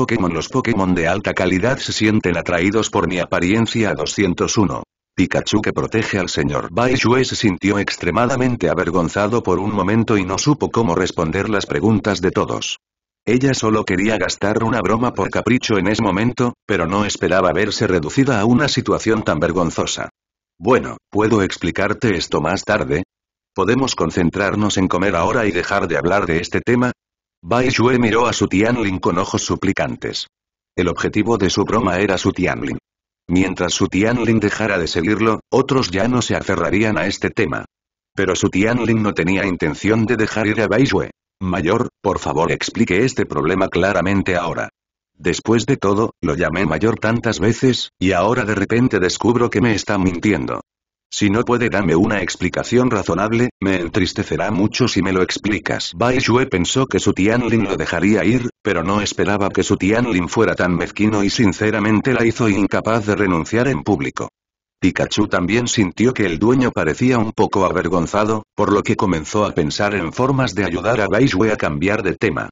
Pokémon Los Pokémon de alta calidad se sienten atraídos por mi apariencia 201. Pikachu que protege al señor Baishue se sintió extremadamente avergonzado por un momento y no supo cómo responder las preguntas de todos. Ella solo quería gastar una broma por capricho en ese momento, pero no esperaba verse reducida a una situación tan vergonzosa. Bueno, puedo explicarte esto más tarde. ¿Podemos concentrarnos en comer ahora y dejar de hablar de este tema? Bai Shue miró a su Tianlin con ojos suplicantes. El objetivo de su broma era su Tianlin. Mientras su Tianlin dejara de seguirlo, otros ya no se aferrarían a este tema. Pero su Tianlin no tenía intención de dejar ir a Bai Shue. Mayor, por favor explique este problema claramente ahora. Después de todo, lo llamé mayor tantas veces, y ahora de repente descubro que me está mintiendo. Si no puede darme una explicación razonable, me entristecerá mucho si me lo explicas. Bai pensó que su Tianlin lo dejaría ir, pero no esperaba que su Tianlin fuera tan mezquino y sinceramente la hizo incapaz de renunciar en público. Pikachu también sintió que el dueño parecía un poco avergonzado, por lo que comenzó a pensar en formas de ayudar a Baishue a cambiar de tema.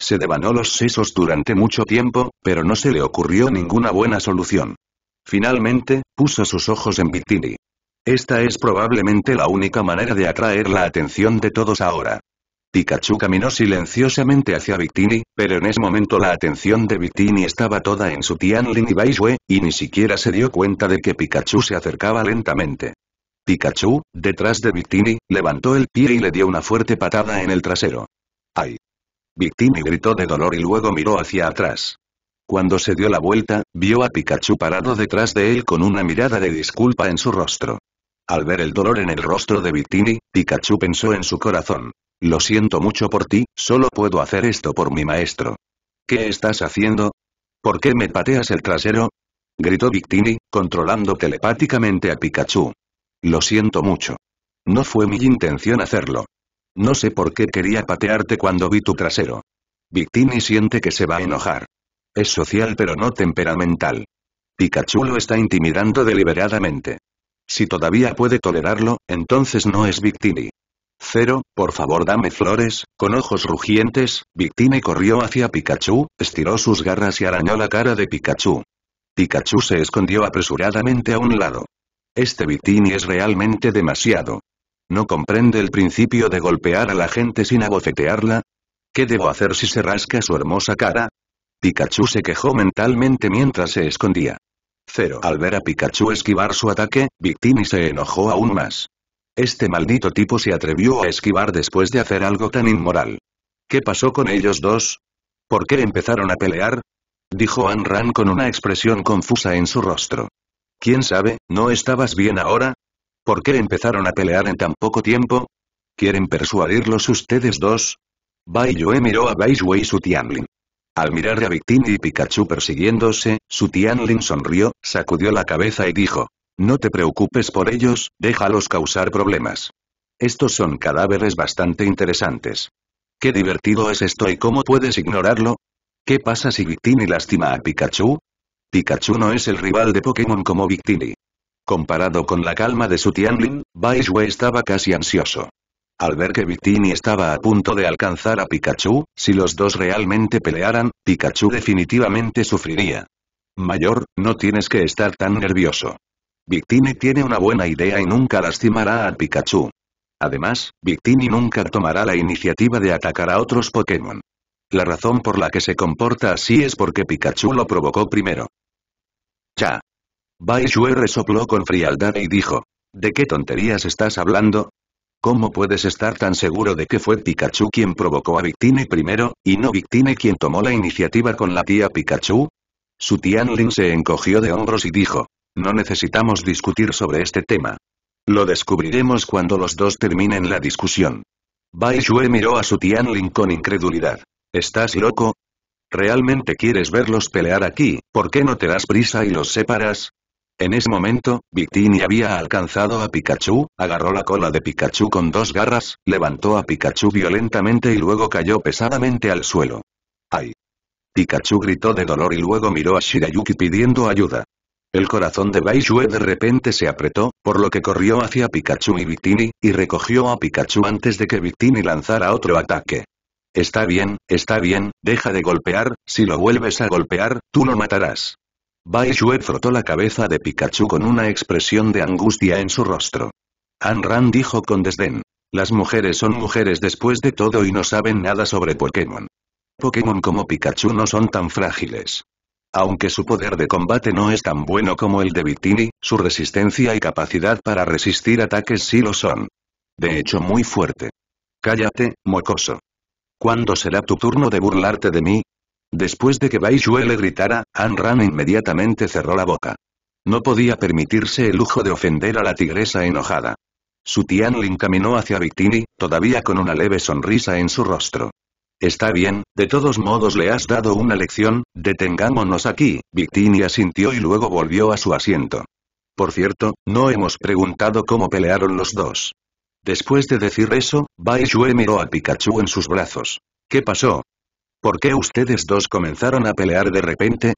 Se devanó los sesos durante mucho tiempo, pero no se le ocurrió ninguna buena solución. Finalmente, puso sus ojos en Bitini. Esta es probablemente la única manera de atraer la atención de todos ahora. Pikachu caminó silenciosamente hacia Victini, pero en ese momento la atención de Victini estaba toda en su Tianlin y Baishui, y ni siquiera se dio cuenta de que Pikachu se acercaba lentamente. Pikachu, detrás de Victini, levantó el pie y le dio una fuerte patada en el trasero. ¡Ay! Victini gritó de dolor y luego miró hacia atrás. Cuando se dio la vuelta, vio a Pikachu parado detrás de él con una mirada de disculpa en su rostro. Al ver el dolor en el rostro de Victini, Pikachu pensó en su corazón. Lo siento mucho por ti, solo puedo hacer esto por mi maestro. ¿Qué estás haciendo? ¿Por qué me pateas el trasero? Gritó Victini, controlando telepáticamente a Pikachu. Lo siento mucho. No fue mi intención hacerlo. No sé por qué quería patearte cuando vi tu trasero. Victini siente que se va a enojar. Es social pero no temperamental. Pikachu lo está intimidando deliberadamente. Si todavía puede tolerarlo, entonces no es Victini. Cero, por favor dame flores, con ojos rugientes, Victini corrió hacia Pikachu, estiró sus garras y arañó la cara de Pikachu. Pikachu se escondió apresuradamente a un lado. Este Victini es realmente demasiado. ¿No comprende el principio de golpear a la gente sin abofetearla? ¿Qué debo hacer si se rasca su hermosa cara? Pikachu se quejó mentalmente mientras se escondía. Cero. Al ver a Pikachu esquivar su ataque, Victini se enojó aún más. Este maldito tipo se atrevió a esquivar después de hacer algo tan inmoral. ¿Qué pasó con ellos dos? ¿Por qué empezaron a pelear? Dijo Anran con una expresión confusa en su rostro. ¿Quién sabe, no estabas bien ahora? ¿Por qué empezaron a pelear en tan poco tiempo? ¿Quieren persuadirlos ustedes dos? Bai Yue miró a Bai su Tianlin. Al mirar a Victini y Pikachu persiguiéndose, su Tianlin sonrió, sacudió la cabeza y dijo. No te preocupes por ellos, déjalos causar problemas. Estos son cadáveres bastante interesantes. Qué divertido es esto y cómo puedes ignorarlo. ¿Qué pasa si Victini lastima a Pikachu? Pikachu no es el rival de Pokémon como Victini. Comparado con la calma de su Tianlin, Bai estaba casi ansioso. Al ver que Victini estaba a punto de alcanzar a Pikachu, si los dos realmente pelearan, Pikachu definitivamente sufriría. Mayor, no tienes que estar tan nervioso. Victini tiene una buena idea y nunca lastimará a Pikachu. Además, Victini nunca tomará la iniciativa de atacar a otros Pokémon. La razón por la que se comporta así es porque Pikachu lo provocó primero. Ya. Baishue resopló con frialdad y dijo. ¿De qué tonterías estás hablando? ¿Cómo puedes estar tan seguro de que fue Pikachu quien provocó a Victine primero, y no Victine quien tomó la iniciativa con la tía Pikachu? Su Tianlin se encogió de hombros y dijo, no necesitamos discutir sobre este tema. Lo descubriremos cuando los dos terminen la discusión. Bai Xue miró a su Tianlin con incredulidad. ¿Estás loco? ¿Realmente quieres verlos pelear aquí? ¿Por qué no te das prisa y los separas? En ese momento, Victini había alcanzado a Pikachu, agarró la cola de Pikachu con dos garras, levantó a Pikachu violentamente y luego cayó pesadamente al suelo. ¡Ay! Pikachu gritó de dolor y luego miró a Shirayuki pidiendo ayuda. El corazón de Baishue de repente se apretó, por lo que corrió hacia Pikachu y Victini, y recogió a Pikachu antes de que Victini lanzara otro ataque. Está bien, está bien, deja de golpear, si lo vuelves a golpear, tú lo matarás. Bai frotó la cabeza de Pikachu con una expresión de angustia en su rostro. An Ran dijo con desdén. Las mujeres son mujeres después de todo y no saben nada sobre Pokémon. Pokémon como Pikachu no son tan frágiles. Aunque su poder de combate no es tan bueno como el de bitini su resistencia y capacidad para resistir ataques sí lo son. De hecho muy fuerte. Cállate, mocoso. ¿Cuándo será tu turno de burlarte de mí? Después de que Bai le gritara, An Ran inmediatamente cerró la boca. No podía permitirse el lujo de ofender a la tigresa enojada. Su le encaminó hacia Victini, todavía con una leve sonrisa en su rostro. Está bien, de todos modos le has dado una lección, detengámonos aquí, Victini asintió y luego volvió a su asiento. Por cierto, no hemos preguntado cómo pelearon los dos. Después de decir eso, Bai miró a Pikachu en sus brazos. ¿Qué pasó? ¿Por qué ustedes dos comenzaron a pelear de repente?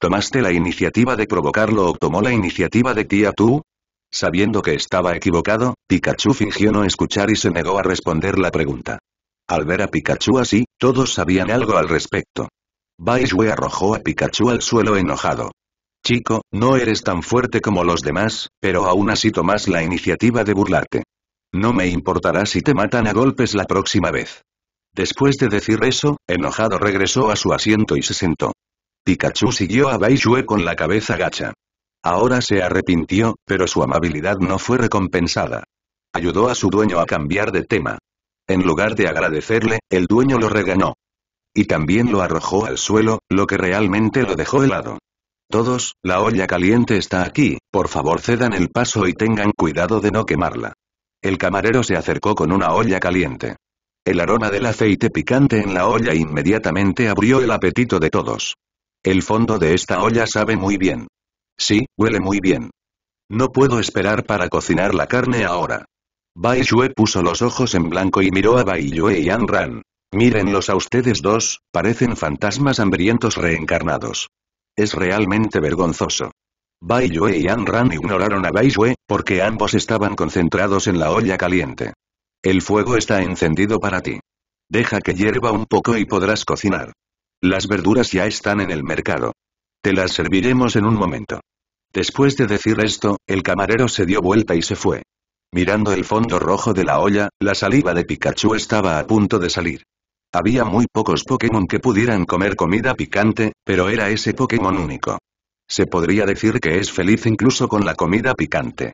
¿Tomaste la iniciativa de provocarlo o tomó la iniciativa de tía tú? Sabiendo que estaba equivocado, Pikachu fingió no escuchar y se negó a responder la pregunta. Al ver a Pikachu así, todos sabían algo al respecto. Baishue arrojó a Pikachu al suelo enojado. Chico, no eres tan fuerte como los demás, pero aún así tomas la iniciativa de burlarte. No me importará si te matan a golpes la próxima vez. Después de decir eso, enojado regresó a su asiento y se sentó. Pikachu siguió a Baishue con la cabeza gacha. Ahora se arrepintió, pero su amabilidad no fue recompensada. Ayudó a su dueño a cambiar de tema. En lugar de agradecerle, el dueño lo regañó. Y también lo arrojó al suelo, lo que realmente lo dejó helado. Todos, la olla caliente está aquí, por favor cedan el paso y tengan cuidado de no quemarla. El camarero se acercó con una olla caliente. El aroma del aceite picante en la olla inmediatamente abrió el apetito de todos. El fondo de esta olla sabe muy bien. Sí, huele muy bien. No puedo esperar para cocinar la carne ahora. Bai Yue puso los ojos en blanco y miró a Bai Yue y Ran. Mírenlos a ustedes dos, parecen fantasmas hambrientos reencarnados. Es realmente vergonzoso. Bai Yue y Ran ignoraron a Bai Yue, porque ambos estaban concentrados en la olla caliente. El fuego está encendido para ti. Deja que hierva un poco y podrás cocinar. Las verduras ya están en el mercado. Te las serviremos en un momento. Después de decir esto, el camarero se dio vuelta y se fue. Mirando el fondo rojo de la olla, la saliva de Pikachu estaba a punto de salir. Había muy pocos Pokémon que pudieran comer comida picante, pero era ese Pokémon único. Se podría decir que es feliz incluso con la comida picante.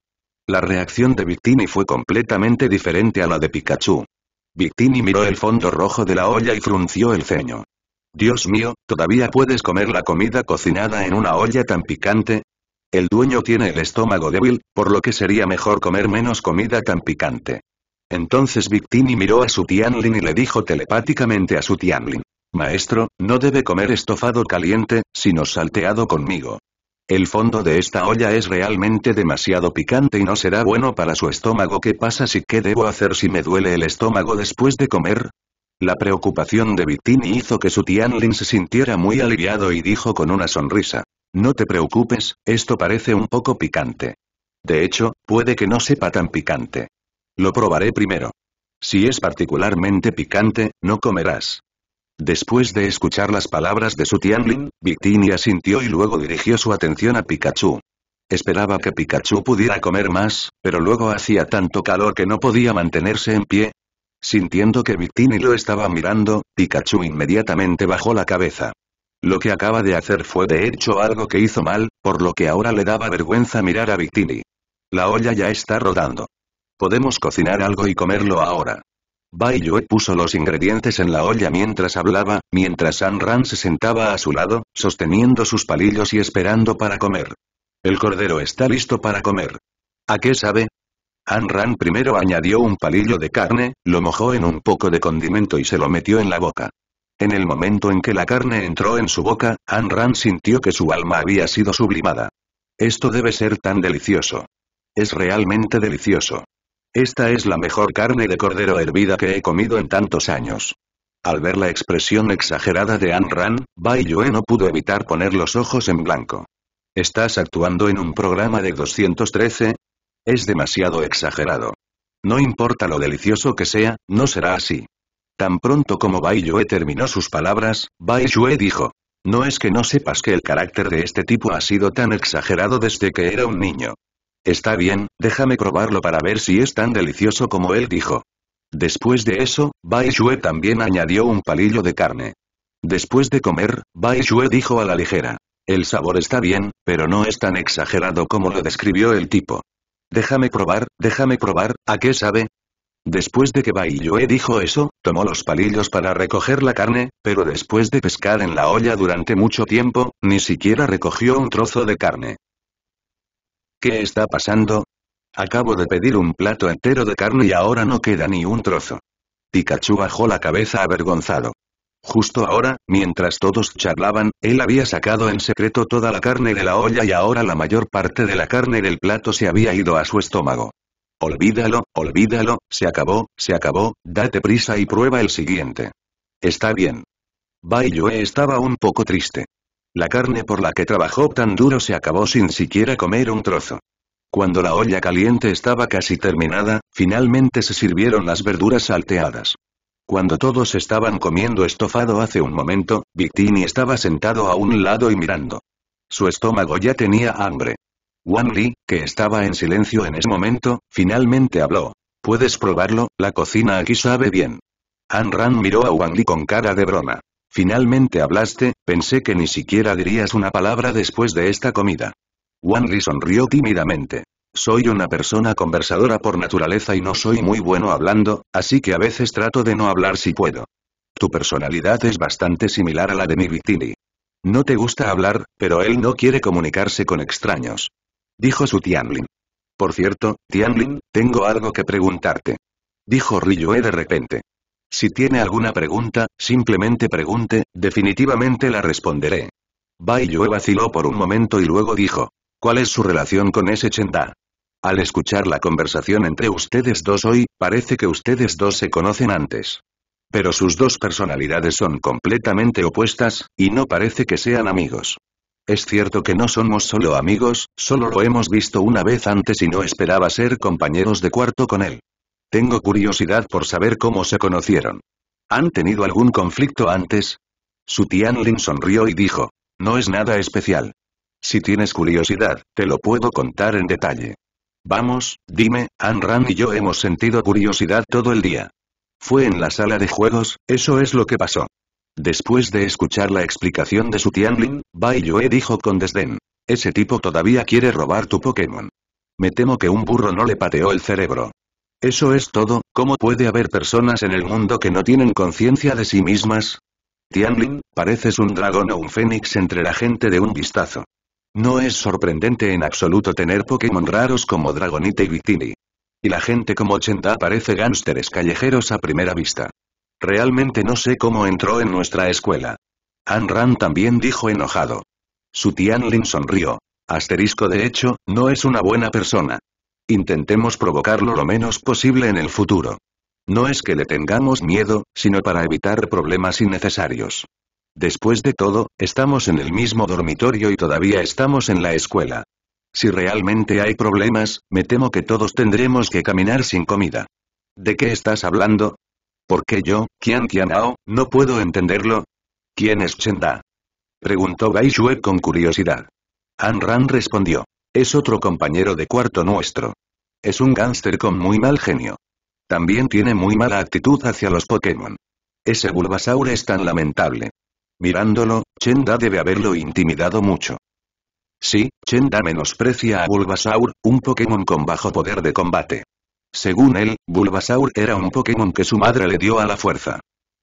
La reacción de Victini fue completamente diferente a la de Pikachu. Victini miró el fondo rojo de la olla y frunció el ceño. Dios mío, ¿todavía puedes comer la comida cocinada en una olla tan picante? El dueño tiene el estómago débil, por lo que sería mejor comer menos comida tan picante. Entonces Victini miró a su Tianlin y le dijo telepáticamente a su Tianlin. Maestro, no debe comer estofado caliente, sino salteado conmigo. El fondo de esta olla es realmente demasiado picante y no será bueno para su estómago. ¿Qué pasa si qué debo hacer si me duele el estómago después de comer? La preocupación de Victini hizo que su Tianlin se sintiera muy aliviado y dijo con una sonrisa. No te preocupes, esto parece un poco picante. De hecho, puede que no sepa tan picante. Lo probaré primero. Si es particularmente picante, no comerás. Después de escuchar las palabras de su Tianlin, Victini asintió y luego dirigió su atención a Pikachu. Esperaba que Pikachu pudiera comer más, pero luego hacía tanto calor que no podía mantenerse en pie. Sintiendo que Victini lo estaba mirando, Pikachu inmediatamente bajó la cabeza. Lo que acaba de hacer fue de hecho algo que hizo mal, por lo que ahora le daba vergüenza mirar a Victini. La olla ya está rodando. Podemos cocinar algo y comerlo ahora. Bai puso los ingredientes en la olla mientras hablaba, mientras Han Ran se sentaba a su lado, sosteniendo sus palillos y esperando para comer. El cordero está listo para comer. ¿A qué sabe? An Ran primero añadió un palillo de carne, lo mojó en un poco de condimento y se lo metió en la boca. En el momento en que la carne entró en su boca, An Ran sintió que su alma había sido sublimada. Esto debe ser tan delicioso. Es realmente delicioso. Esta es la mejor carne de cordero hervida que he comido en tantos años. Al ver la expresión exagerada de An Ran, Bai Yue no pudo evitar poner los ojos en blanco. ¿Estás actuando en un programa de 213? Es demasiado exagerado. No importa lo delicioso que sea, no será así. Tan pronto como Bai Yue terminó sus palabras, Bai Yue dijo. No es que no sepas que el carácter de este tipo ha sido tan exagerado desde que era un niño. Está bien, déjame probarlo para ver si es tan delicioso como él dijo. Después de eso, Bai Xue también añadió un palillo de carne. Después de comer, Bai Xue dijo a la ligera. El sabor está bien, pero no es tan exagerado como lo describió el tipo. Déjame probar, déjame probar, ¿a qué sabe? Después de que Bai Yue dijo eso, tomó los palillos para recoger la carne, pero después de pescar en la olla durante mucho tiempo, ni siquiera recogió un trozo de carne. ¿Qué está pasando? Acabo de pedir un plato entero de carne y ahora no queda ni un trozo. Pikachu bajó la cabeza avergonzado. Justo ahora, mientras todos charlaban, él había sacado en secreto toda la carne de la olla y ahora la mayor parte de la carne del plato se había ido a su estómago. Olvídalo, olvídalo, se acabó, se acabó, date prisa y prueba el siguiente. Está bien. Bai estaba un poco triste. La carne por la que trabajó tan duro se acabó sin siquiera comer un trozo. Cuando la olla caliente estaba casi terminada, finalmente se sirvieron las verduras salteadas. Cuando todos estaban comiendo estofado hace un momento, Victini estaba sentado a un lado y mirando. Su estómago ya tenía hambre. Wang Li, que estaba en silencio en ese momento, finalmente habló. Puedes probarlo, la cocina aquí sabe bien. Han Ran miró a Wang Li con cara de broma. Finalmente hablaste, pensé que ni siquiera dirías una palabra después de esta comida. Wanri sonrió tímidamente. Soy una persona conversadora por naturaleza y no soy muy bueno hablando, así que a veces trato de no hablar si puedo. Tu personalidad es bastante similar a la de mi No te gusta hablar, pero él no quiere comunicarse con extraños. Dijo su Tianlin. Por cierto, Tianlin, tengo algo que preguntarte. Dijo Riyue de repente. Si tiene alguna pregunta, simplemente pregunte, definitivamente la responderé. Bai Yue vaciló por un momento y luego dijo. ¿Cuál es su relación con ese Chenda? Al escuchar la conversación entre ustedes dos hoy, parece que ustedes dos se conocen antes. Pero sus dos personalidades son completamente opuestas, y no parece que sean amigos. Es cierto que no somos solo amigos, solo lo hemos visto una vez antes y no esperaba ser compañeros de cuarto con él. Tengo curiosidad por saber cómo se conocieron. ¿Han tenido algún conflicto antes? Su Tianlin sonrió y dijo. No es nada especial. Si tienes curiosidad, te lo puedo contar en detalle. Vamos, dime, Ran y yo hemos sentido curiosidad todo el día. Fue en la sala de juegos, eso es lo que pasó. Después de escuchar la explicación de su Tianlin, Bai Yue dijo con desdén. Ese tipo todavía quiere robar tu Pokémon. Me temo que un burro no le pateó el cerebro. Eso es todo, ¿cómo puede haber personas en el mundo que no tienen conciencia de sí mismas? Tianlin, pareces un dragón o un fénix entre la gente de un vistazo. No es sorprendente en absoluto tener Pokémon raros como Dragonite y Victini. Y la gente como 80 parece gánsteres callejeros a primera vista. Realmente no sé cómo entró en nuestra escuela. An Ran también dijo enojado. Su Tianlin sonrió. Asterisco de hecho, no es una buena persona. Intentemos provocarlo lo menos posible en el futuro. No es que le tengamos miedo, sino para evitar problemas innecesarios. Después de todo, estamos en el mismo dormitorio y todavía estamos en la escuela. Si realmente hay problemas, me temo que todos tendremos que caminar sin comida. ¿De qué estás hablando? ¿Por qué yo, Qian Qianao, no puedo entenderlo? ¿Quién es Chenda? Preguntó Gai Xue con curiosidad. Ran respondió. Es otro compañero de cuarto nuestro. Es un gángster con muy mal genio. También tiene muy mala actitud hacia los Pokémon. Ese Bulbasaur es tan lamentable. Mirándolo, Chenda debe haberlo intimidado mucho. Sí, Chenda menosprecia a Bulbasaur, un Pokémon con bajo poder de combate. Según él, Bulbasaur era un Pokémon que su madre le dio a la fuerza.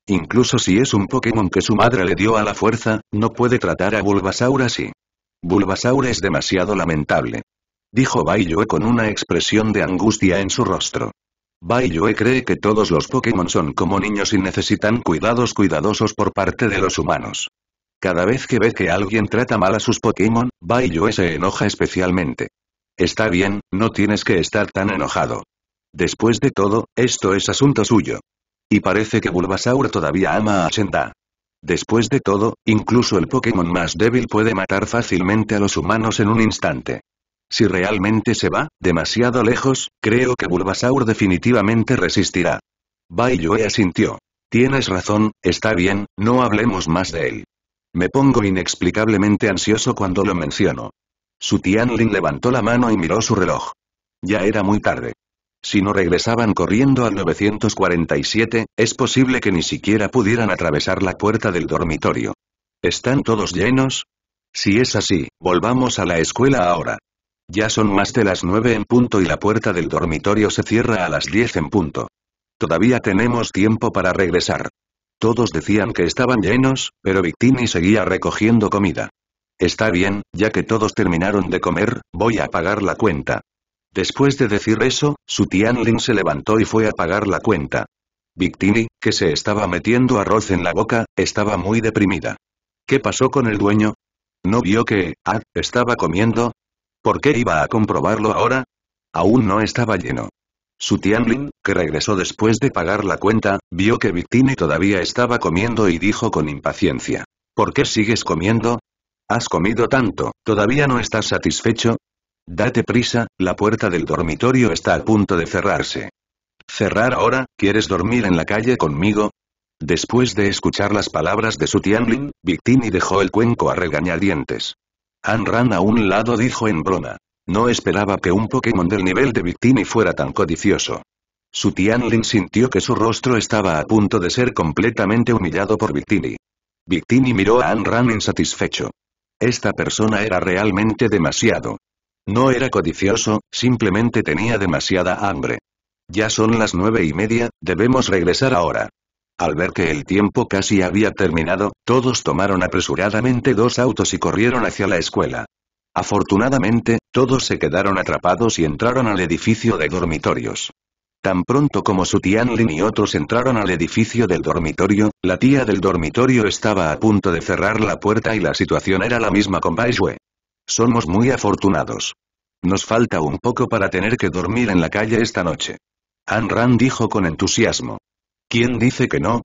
Incluso si es un Pokémon que su madre le dio a la fuerza, no puede tratar a Bulbasaur así. Bulbasaur es demasiado lamentable. Dijo Baiyue con una expresión de angustia en su rostro. Baiyue cree que todos los Pokémon son como niños y necesitan cuidados cuidadosos por parte de los humanos. Cada vez que ve que alguien trata mal a sus Pokémon, Baiyue se enoja especialmente. Está bien, no tienes que estar tan enojado. Después de todo, esto es asunto suyo. Y parece que Bulbasaur todavía ama a Shenda. Después de todo, incluso el Pokémon más débil puede matar fácilmente a los humanos en un instante. Si realmente se va, demasiado lejos, creo que Bulbasaur definitivamente resistirá. Baiyue asintió. Tienes razón, está bien, no hablemos más de él. Me pongo inexplicablemente ansioso cuando lo menciono. Su Tianlin levantó la mano y miró su reloj. Ya era muy tarde. Si no regresaban corriendo al 947, es posible que ni siquiera pudieran atravesar la puerta del dormitorio. ¿Están todos llenos? Si es así, volvamos a la escuela ahora. Ya son más de las 9 en punto y la puerta del dormitorio se cierra a las 10 en punto. Todavía tenemos tiempo para regresar. Todos decían que estaban llenos, pero Victini seguía recogiendo comida. Está bien, ya que todos terminaron de comer, voy a pagar la cuenta. Después de decir eso, su Tianlin se levantó y fue a pagar la cuenta. Victini, que se estaba metiendo arroz en la boca, estaba muy deprimida. ¿Qué pasó con el dueño? ¿No vio que, ah, estaba comiendo? ¿Por qué iba a comprobarlo ahora? Aún no estaba lleno. Su Tianlin, que regresó después de pagar la cuenta, vio que Victini todavía estaba comiendo y dijo con impaciencia. ¿Por qué sigues comiendo? ¿Has comido tanto, todavía no estás satisfecho? Date prisa, la puerta del dormitorio está a punto de cerrarse. ¿Cerrar ahora? ¿Quieres dormir en la calle conmigo? Después de escuchar las palabras de su Tianlin, Victini dejó el cuenco a regañadientes. Anran a un lado dijo en broma. No esperaba que un Pokémon del nivel de Victini fuera tan codicioso. Su Tianlin sintió que su rostro estaba a punto de ser completamente humillado por Victini. Victini miró a Anran insatisfecho. Esta persona era realmente demasiado. No era codicioso, simplemente tenía demasiada hambre. Ya son las nueve y media, debemos regresar ahora. Al ver que el tiempo casi había terminado, todos tomaron apresuradamente dos autos y corrieron hacia la escuela. Afortunadamente, todos se quedaron atrapados y entraron al edificio de dormitorios. Tan pronto como su Tian Lin y otros entraron al edificio del dormitorio, la tía del dormitorio estaba a punto de cerrar la puerta y la situación era la misma con Bai somos muy afortunados. Nos falta un poco para tener que dormir en la calle esta noche. Anne Rand dijo con entusiasmo. ¿Quién dice que no?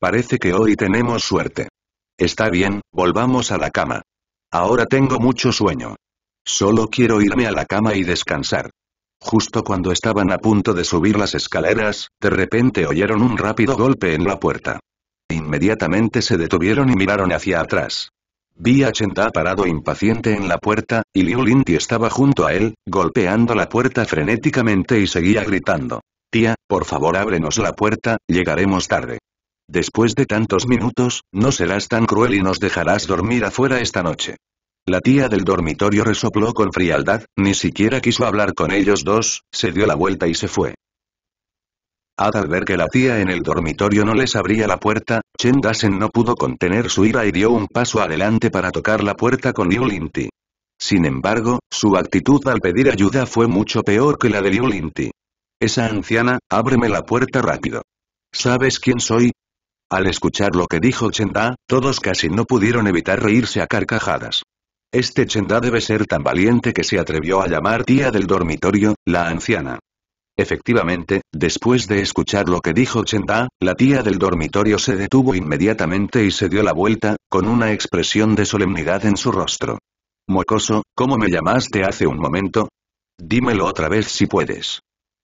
Parece que hoy tenemos suerte. Está bien, volvamos a la cama. Ahora tengo mucho sueño. Solo quiero irme a la cama y descansar. Justo cuando estaban a punto de subir las escaleras, de repente oyeron un rápido golpe en la puerta. Inmediatamente se detuvieron y miraron hacia atrás. Vi a Chenta parado impaciente en la puerta, y Liu Linti estaba junto a él, golpeando la puerta frenéticamente y seguía gritando. Tía, por favor ábrenos la puerta, llegaremos tarde. Después de tantos minutos, no serás tan cruel y nos dejarás dormir afuera esta noche. La tía del dormitorio resopló con frialdad, ni siquiera quiso hablar con ellos dos, se dio la vuelta y se fue al ver que la tía en el dormitorio no les abría la puerta, Chen no pudo contener su ira y dio un paso adelante para tocar la puerta con Liu Sin embargo, su actitud al pedir ayuda fue mucho peor que la de Liu Esa anciana, ábreme la puerta rápido. ¿Sabes quién soy? Al escuchar lo que dijo Chenda, todos casi no pudieron evitar reírse a carcajadas. Este Chenda debe ser tan valiente que se atrevió a llamar tía del dormitorio, la anciana. Efectivamente, después de escuchar lo que dijo Chenda, la tía del dormitorio se detuvo inmediatamente y se dio la vuelta, con una expresión de solemnidad en su rostro. Mocoso, ¿cómo me llamaste hace un momento? Dímelo otra vez si puedes.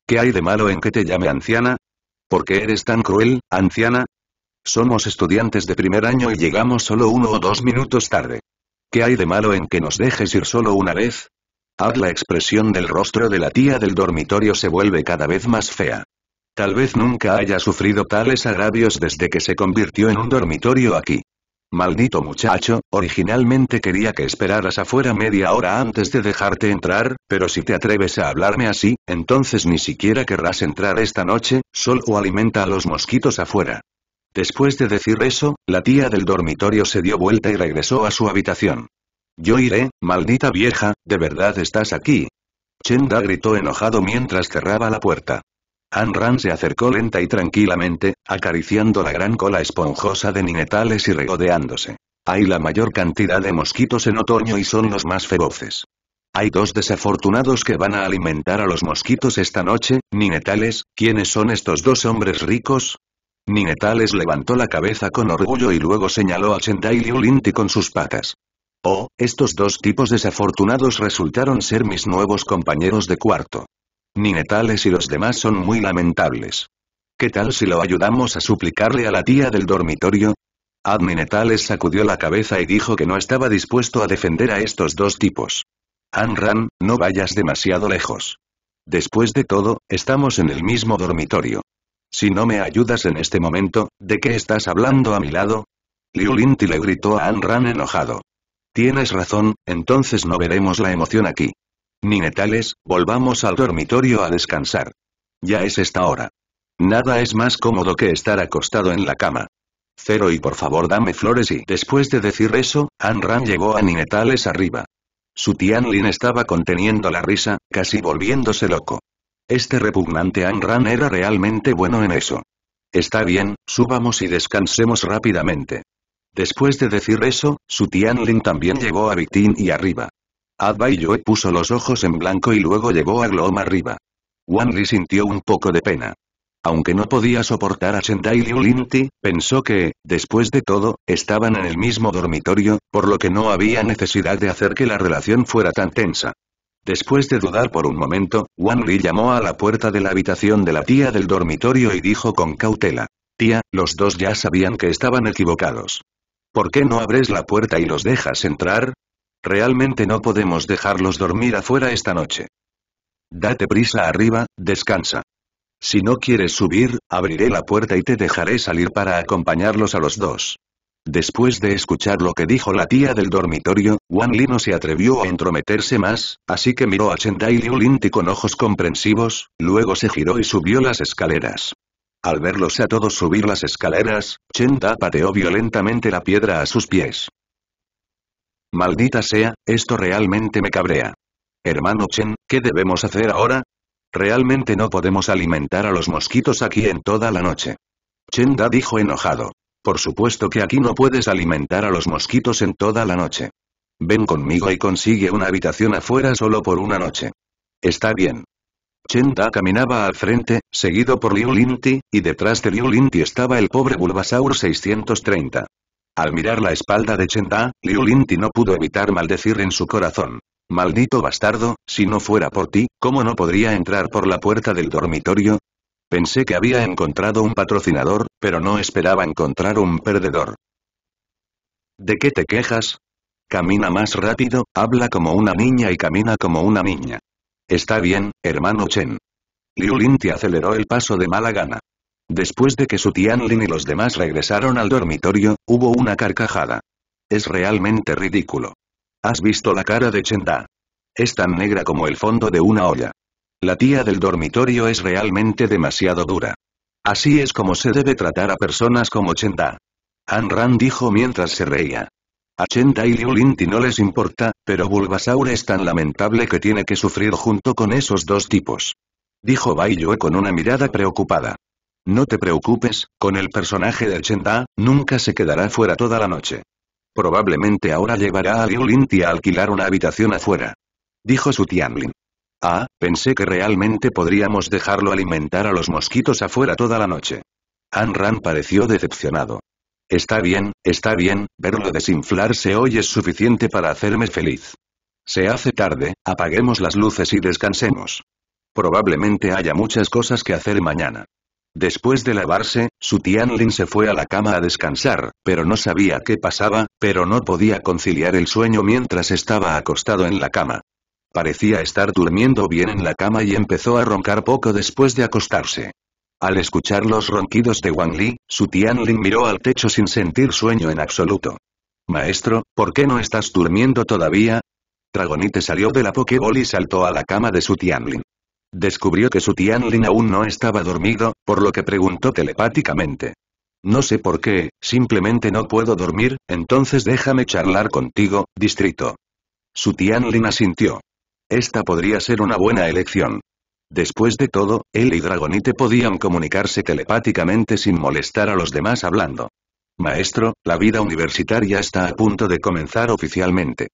¿Qué hay de malo en que te llame anciana? ¿Por qué eres tan cruel, anciana? Somos estudiantes de primer año y llegamos solo uno o dos minutos tarde. ¿Qué hay de malo en que nos dejes ir solo una vez? la expresión del rostro de la tía del dormitorio se vuelve cada vez más fea. Tal vez nunca haya sufrido tales agravios desde que se convirtió en un dormitorio aquí. Maldito muchacho, originalmente quería que esperaras afuera media hora antes de dejarte entrar, pero si te atreves a hablarme así, entonces ni siquiera querrás entrar esta noche, sol o alimenta a los mosquitos afuera. Después de decir eso, la tía del dormitorio se dio vuelta y regresó a su habitación. Yo iré, maldita vieja, ¿de verdad estás aquí? Chenda gritó enojado mientras cerraba la puerta. Anran Ran se acercó lenta y tranquilamente, acariciando la gran cola esponjosa de ninetales y regodeándose. Hay la mayor cantidad de mosquitos en otoño y son los más feroces. Hay dos desafortunados que van a alimentar a los mosquitos esta noche, ninetales, ¿quiénes son estos dos hombres ricos? Ninetales levantó la cabeza con orgullo y luego señaló a Liu Linti con sus patas. Oh, estos dos tipos desafortunados resultaron ser mis nuevos compañeros de cuarto. Ninetales y los demás son muy lamentables. ¿Qué tal si lo ayudamos a suplicarle a la tía del dormitorio? Adminetales sacudió la cabeza y dijo que no estaba dispuesto a defender a estos dos tipos. Anran, no vayas demasiado lejos. Después de todo, estamos en el mismo dormitorio. Si no me ayudas en este momento, ¿de qué estás hablando a mi lado? Liulinti le gritó a Anran enojado. Tienes razón, entonces no veremos la emoción aquí. Ninetales, volvamos al dormitorio a descansar. Ya es esta hora. Nada es más cómodo que estar acostado en la cama. Cero y por favor dame flores y... Después de decir eso, Anran llegó a Ninetales arriba. Su Tianlin estaba conteniendo la risa, casi volviéndose loco. Este repugnante Anran era realmente bueno en eso. Está bien, subamos y descansemos rápidamente. Después de decir eso, su Tianling también llegó a Victin y arriba. Adva y Yue puso los ojos en blanco y luego llevó a Gloom arriba. Wang Li sintió un poco de pena. Aunque no podía soportar a y Liu Linti, pensó que, después de todo, estaban en el mismo dormitorio, por lo que no había necesidad de hacer que la relación fuera tan tensa. Después de dudar por un momento, Wang Li llamó a la puerta de la habitación de la tía del dormitorio y dijo con cautela. Tía, los dos ya sabían que estaban equivocados. ¿Por qué no abres la puerta y los dejas entrar? Realmente no podemos dejarlos dormir afuera esta noche. Date prisa arriba, descansa. Si no quieres subir, abriré la puerta y te dejaré salir para acompañarlos a los dos. Después de escuchar lo que dijo la tía del dormitorio, Wanli Li no se atrevió a entrometerse más, así que miró a Chendai Dai Liu Linti con ojos comprensivos, luego se giró y subió las escaleras. Al verlos a todos subir las escaleras, Da pateó violentamente la piedra a sus pies. Maldita sea, esto realmente me cabrea. Hermano Chen, ¿qué debemos hacer ahora? Realmente no podemos alimentar a los mosquitos aquí en toda la noche. Da dijo enojado. Por supuesto que aquí no puedes alimentar a los mosquitos en toda la noche. Ven conmigo y consigue una habitación afuera solo por una noche. Está bien. Chen caminaba al frente, seguido por Liu Linti, y detrás de Liu Linti estaba el pobre Bulbasaur 630. Al mirar la espalda de Chen Da, Liu Linti no pudo evitar maldecir en su corazón. Maldito bastardo, si no fuera por ti, ¿cómo no podría entrar por la puerta del dormitorio? Pensé que había encontrado un patrocinador, pero no esperaba encontrar un perdedor. ¿De qué te quejas? Camina más rápido, habla como una niña y camina como una niña. Está bien, hermano Chen. Liu te aceleró el paso de mala gana. Después de que su Tianlin y los demás regresaron al dormitorio, hubo una carcajada. Es realmente ridículo. ¿Has visto la cara de Chen Da. Es tan negra como el fondo de una olla. La tía del dormitorio es realmente demasiado dura. Así es como se debe tratar a personas como Chen Da. Han Ran dijo mientras se reía. A Chenda y Liu Linti no les importa, pero Bulbasaur es tan lamentable que tiene que sufrir junto con esos dos tipos. Dijo Bai Yue con una mirada preocupada. No te preocupes, con el personaje de Chenda, nunca se quedará fuera toda la noche. Probablemente ahora llevará a Liu a alquilar una habitación afuera. Dijo su Tianlin. Ah, pensé que realmente podríamos dejarlo alimentar a los mosquitos afuera toda la noche. Ran pareció decepcionado. Está bien, está bien, verlo desinflarse hoy es suficiente para hacerme feliz. Se hace tarde, apaguemos las luces y descansemos. Probablemente haya muchas cosas que hacer mañana. Después de lavarse, su Tianlin se fue a la cama a descansar, pero no sabía qué pasaba, pero no podía conciliar el sueño mientras estaba acostado en la cama. Parecía estar durmiendo bien en la cama y empezó a roncar poco después de acostarse. Al escuchar los ronquidos de Wang Li, Su Tianlin miró al techo sin sentir sueño en absoluto. Maestro, ¿por qué no estás durmiendo todavía? Dragonite salió de la pokeball y saltó a la cama de Su Tianlin. Descubrió que Su Tianlin aún no estaba dormido, por lo que preguntó telepáticamente. No sé por qué, simplemente no puedo dormir, entonces déjame charlar contigo, distrito. Su Tianlin asintió. Esta podría ser una buena elección. Después de todo, él y Dragonite podían comunicarse telepáticamente sin molestar a los demás hablando. Maestro, la vida universitaria está a punto de comenzar oficialmente.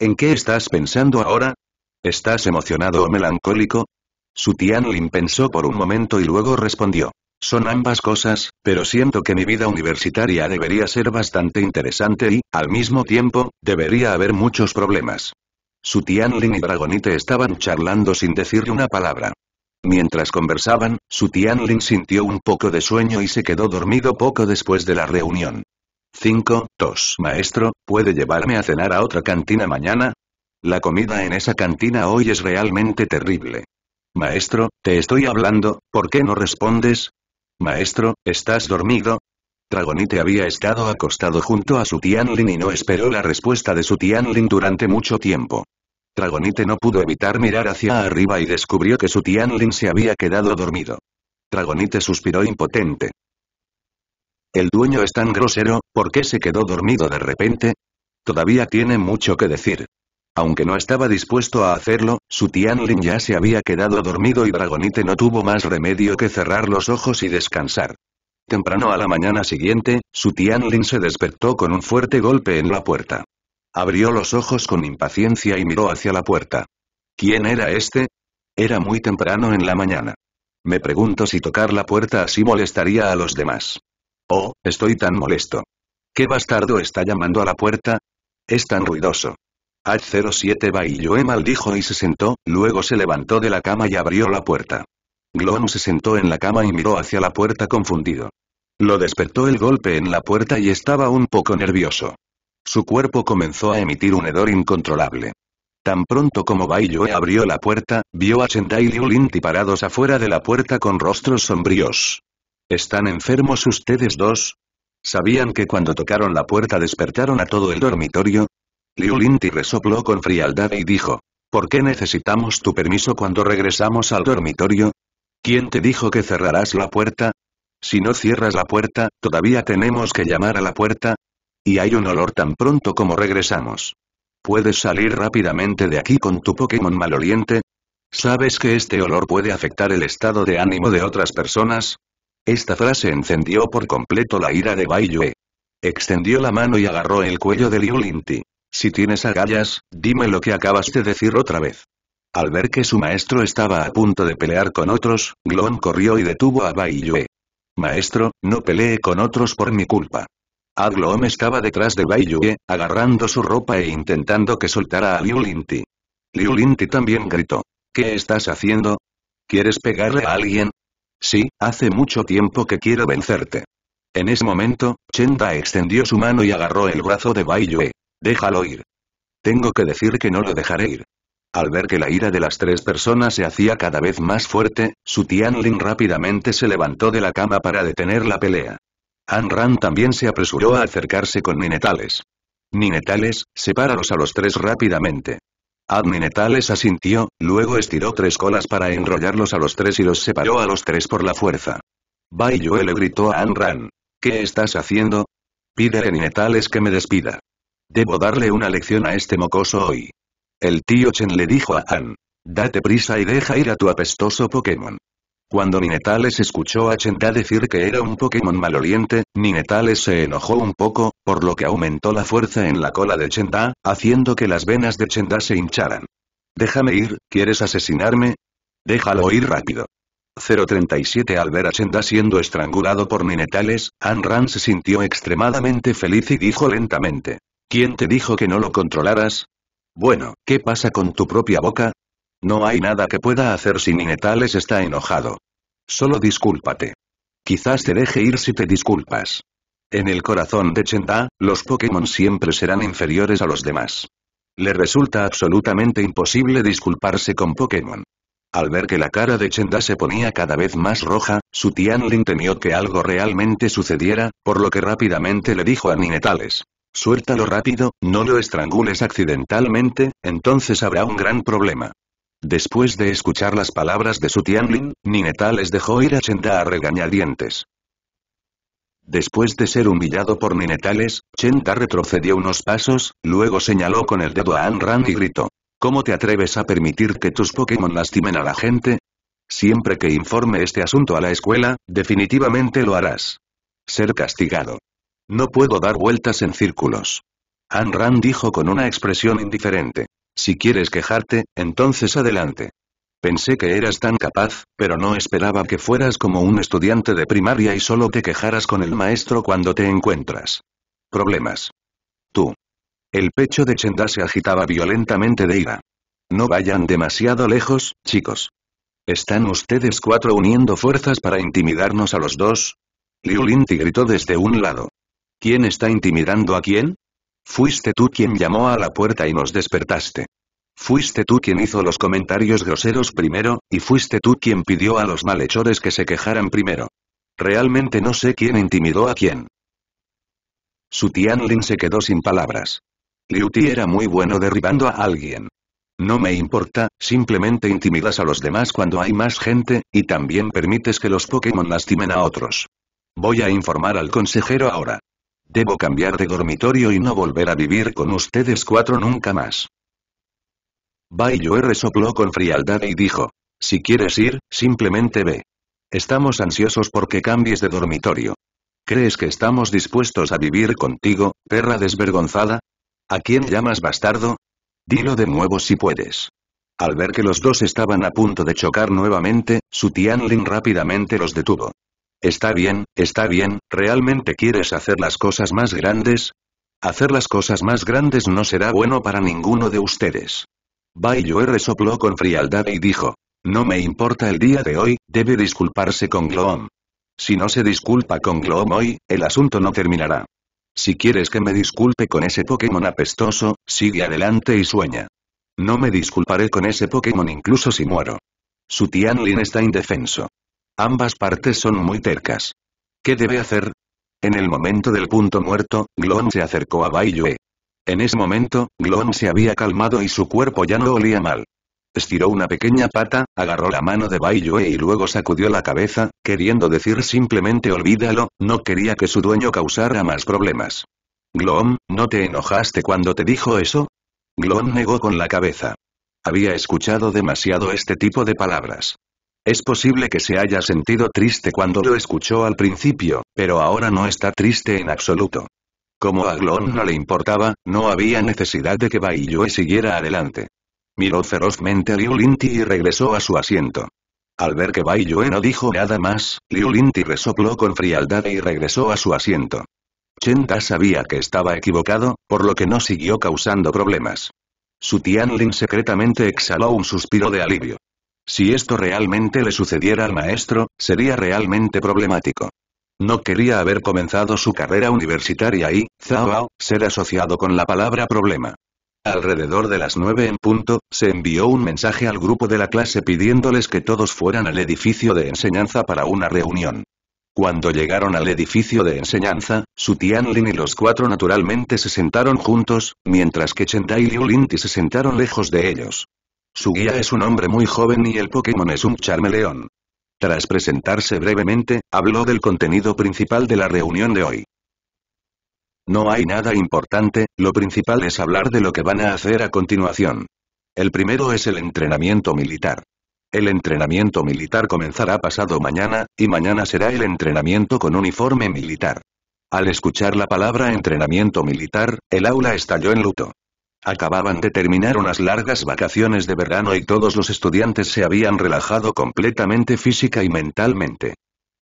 ¿En qué estás pensando ahora? ¿Estás emocionado o melancólico? Su Tianlin pensó por un momento y luego respondió. Son ambas cosas, pero siento que mi vida universitaria debería ser bastante interesante y, al mismo tiempo, debería haber muchos problemas. Su y Dragonite estaban charlando sin decirle una palabra. Mientras conversaban, su sintió un poco de sueño y se quedó dormido poco después de la reunión. 5. Tos. Maestro, ¿puede llevarme a cenar a otra cantina mañana? La comida en esa cantina hoy es realmente terrible. Maestro, te estoy hablando, ¿por qué no respondes? Maestro, ¿estás dormido? Dragonite había estado acostado junto a su Tianlin y no esperó la respuesta de su Tianlin durante mucho tiempo. Dragonite no pudo evitar mirar hacia arriba y descubrió que su Tianlin se había quedado dormido. Dragonite suspiró impotente. El dueño es tan grosero, ¿por qué se quedó dormido de repente? Todavía tiene mucho que decir. Aunque no estaba dispuesto a hacerlo, su Tianlin ya se había quedado dormido y Dragonite no tuvo más remedio que cerrar los ojos y descansar. Temprano a la mañana siguiente, Su Tianlin se despertó con un fuerte golpe en la puerta. Abrió los ojos con impaciencia y miró hacia la puerta. ¿Quién era este? Era muy temprano en la mañana. Me pregunto si tocar la puerta así molestaría a los demás. Oh, estoy tan molesto. ¿Qué bastardo está llamando a la puerta? Es tan ruidoso. H07 Bailloe maldijo y se sentó, luego se levantó de la cama y abrió la puerta. Glon se sentó en la cama y miró hacia la puerta confundido. Lo despertó el golpe en la puerta y estaba un poco nervioso. Su cuerpo comenzó a emitir un hedor incontrolable. Tan pronto como Bai abrió la puerta, vio a Shendai y Liu Linti parados afuera de la puerta con rostros sombríos. ¿Están enfermos ustedes dos? ¿Sabían que cuando tocaron la puerta despertaron a todo el dormitorio? Liu Linti resopló con frialdad y dijo, ¿por qué necesitamos tu permiso cuando regresamos al dormitorio? ¿Quién te dijo que cerrarás la puerta? Si no cierras la puerta, todavía tenemos que llamar a la puerta. Y hay un olor tan pronto como regresamos. ¿Puedes salir rápidamente de aquí con tu Pokémon maloliente? ¿Sabes que este olor puede afectar el estado de ánimo de otras personas? Esta frase encendió por completo la ira de Bai Extendió la mano y agarró el cuello de Liu Linti. Si tienes agallas, dime lo que acabas de decir otra vez. Al ver que su maestro estaba a punto de pelear con otros, Glom corrió y detuvo a Bai Maestro, no pelee con otros por mi culpa. Ah, Glom estaba detrás de Bai agarrando su ropa e intentando que soltara a Liu Linti. Liu Linti también gritó. ¿Qué estás haciendo? ¿Quieres pegarle a alguien? Sí, hace mucho tiempo que quiero vencerte. En ese momento, Chenda extendió su mano y agarró el brazo de Bai Déjalo ir. Tengo que decir que no lo dejaré ir. Al ver que la ira de las tres personas se hacía cada vez más fuerte, Su Tianlin rápidamente se levantó de la cama para detener la pelea. An Ran también se apresuró a acercarse con Ninetales. Ninetales, sepáralos a los tres rápidamente. Minetales asintió, luego estiró tres colas para enrollarlos a los tres y los separó a los tres por la fuerza. Bai Yue le gritó a Ran: ¿Qué estás haciendo? Pídele Ninetales que me despida. Debo darle una lección a este mocoso hoy. El tío Chen le dijo a Han. Date prisa y deja ir a tu apestoso Pokémon. Cuando Minetales escuchó a Chenda decir que era un Pokémon maloliente, Minetales se enojó un poco, por lo que aumentó la fuerza en la cola de Chenda, haciendo que las venas de Chenda se hincharan. Déjame ir, ¿quieres asesinarme? Déjalo ir rápido. 037 Al ver a Chenda siendo estrangulado por Ninetales, Ran se sintió extremadamente feliz y dijo lentamente. ¿Quién te dijo que no lo controlaras? Bueno, ¿qué pasa con tu propia boca? No hay nada que pueda hacer si Ninetales está enojado. Solo discúlpate. Quizás te deje ir si te disculpas. En el corazón de Chenda, los Pokémon siempre serán inferiores a los demás. Le resulta absolutamente imposible disculparse con Pokémon. Al ver que la cara de Chenda se ponía cada vez más roja, su Tianlin temió que algo realmente sucediera, por lo que rápidamente le dijo a Ninetales. Suéltalo rápido, no lo estrangules accidentalmente, entonces habrá un gran problema. Después de escuchar las palabras de su Tianlin, Ninetales dejó ir a Chenda a regañadientes. Después de ser humillado por Ninetales, Chenta retrocedió unos pasos, luego señaló con el dedo a Anran y gritó. ¿Cómo te atreves a permitir que tus Pokémon lastimen a la gente? Siempre que informe este asunto a la escuela, definitivamente lo harás. Ser castigado. No puedo dar vueltas en círculos. Han Ran dijo con una expresión indiferente. Si quieres quejarte, entonces adelante. Pensé que eras tan capaz, pero no esperaba que fueras como un estudiante de primaria y solo te quejaras con el maestro cuando te encuentras. Problemas. Tú. El pecho de Chenda se agitaba violentamente de ira. No vayan demasiado lejos, chicos. ¿Están ustedes cuatro uniendo fuerzas para intimidarnos a los dos? Liu Linti gritó desde un lado. ¿Quién está intimidando a quién? Fuiste tú quien llamó a la puerta y nos despertaste. Fuiste tú quien hizo los comentarios groseros primero, y fuiste tú quien pidió a los malhechores que se quejaran primero. Realmente no sé quién intimidó a quién. Su Tianlin se quedó sin palabras. Liu Ti era muy bueno derribando a alguien. No me importa, simplemente intimidas a los demás cuando hay más gente, y también permites que los Pokémon lastimen a otros. Voy a informar al consejero ahora. Debo cambiar de dormitorio y no volver a vivir con ustedes cuatro nunca más. Yue resopló con frialdad y dijo, si quieres ir, simplemente ve. Estamos ansiosos porque cambies de dormitorio. ¿Crees que estamos dispuestos a vivir contigo, perra desvergonzada? ¿A quién llamas bastardo? Dilo de nuevo si puedes. Al ver que los dos estaban a punto de chocar nuevamente, su Tianlin rápidamente los detuvo. Está bien, está bien, ¿realmente quieres hacer las cosas más grandes? Hacer las cosas más grandes no será bueno para ninguno de ustedes. Bai Yue resopló con frialdad y dijo. No me importa el día de hoy, debe disculparse con Gloom. Si no se disculpa con Gloom hoy, el asunto no terminará. Si quieres que me disculpe con ese Pokémon apestoso, sigue adelante y sueña. No me disculparé con ese Pokémon incluso si muero. Su Tianlin está indefenso. Ambas partes son muy tercas. ¿Qué debe hacer? En el momento del punto muerto, Glom se acercó a Bai En ese momento, Glon se había calmado y su cuerpo ya no olía mal. Estiró una pequeña pata, agarró la mano de Bai y luego sacudió la cabeza, queriendo decir simplemente olvídalo, no quería que su dueño causara más problemas. «Glom, ¿no te enojaste cuando te dijo eso? Glom negó con la cabeza. Había escuchado demasiado este tipo de palabras. Es posible que se haya sentido triste cuando lo escuchó al principio, pero ahora no está triste en absoluto. Como a Glon no le importaba, no había necesidad de que Baiyue siguiera adelante. Miró ferozmente a Liu y regresó a su asiento. Al ver que Bai no dijo nada más, Liu Linti resopló con frialdad y regresó a su asiento. Chen Ta sabía que estaba equivocado, por lo que no siguió causando problemas. Su Tianlin secretamente exhaló un suspiro de alivio. Si esto realmente le sucediera al maestro, sería realmente problemático. No quería haber comenzado su carrera universitaria y, Zhao, ser asociado con la palabra problema. Alrededor de las nueve en punto, se envió un mensaje al grupo de la clase pidiéndoles que todos fueran al edificio de enseñanza para una reunión. Cuando llegaron al edificio de enseñanza, Su Tianlin y los cuatro naturalmente se sentaron juntos, mientras que Chentai y Liu Linti se sentaron lejos de ellos. Su guía es un hombre muy joven y el Pokémon es un Charmeleón. Tras presentarse brevemente, habló del contenido principal de la reunión de hoy. No hay nada importante, lo principal es hablar de lo que van a hacer a continuación. El primero es el entrenamiento militar. El entrenamiento militar comenzará pasado mañana, y mañana será el entrenamiento con uniforme militar. Al escuchar la palabra entrenamiento militar, el aula estalló en luto. Acababan de terminar unas largas vacaciones de verano y todos los estudiantes se habían relajado completamente física y mentalmente.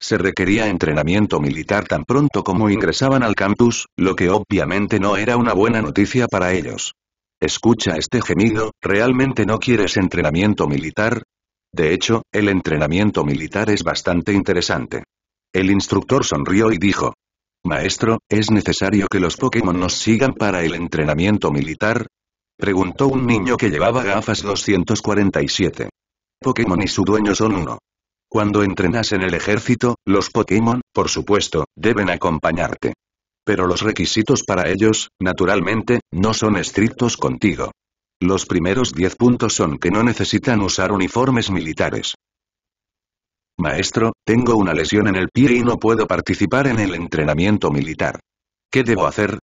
Se requería entrenamiento militar tan pronto como ingresaban al campus, lo que obviamente no era una buena noticia para ellos. Escucha este gemido, ¿realmente no quieres entrenamiento militar? De hecho, el entrenamiento militar es bastante interesante. El instructor sonrió y dijo, Maestro, ¿es necesario que los Pokémon nos sigan para el entrenamiento militar? Preguntó un niño que llevaba gafas 247. Pokémon y su dueño son uno. Cuando entrenas en el ejército, los Pokémon, por supuesto, deben acompañarte. Pero los requisitos para ellos, naturalmente, no son estrictos contigo. Los primeros 10 puntos son que no necesitan usar uniformes militares. Maestro, tengo una lesión en el pie y no puedo participar en el entrenamiento militar. ¿Qué debo hacer?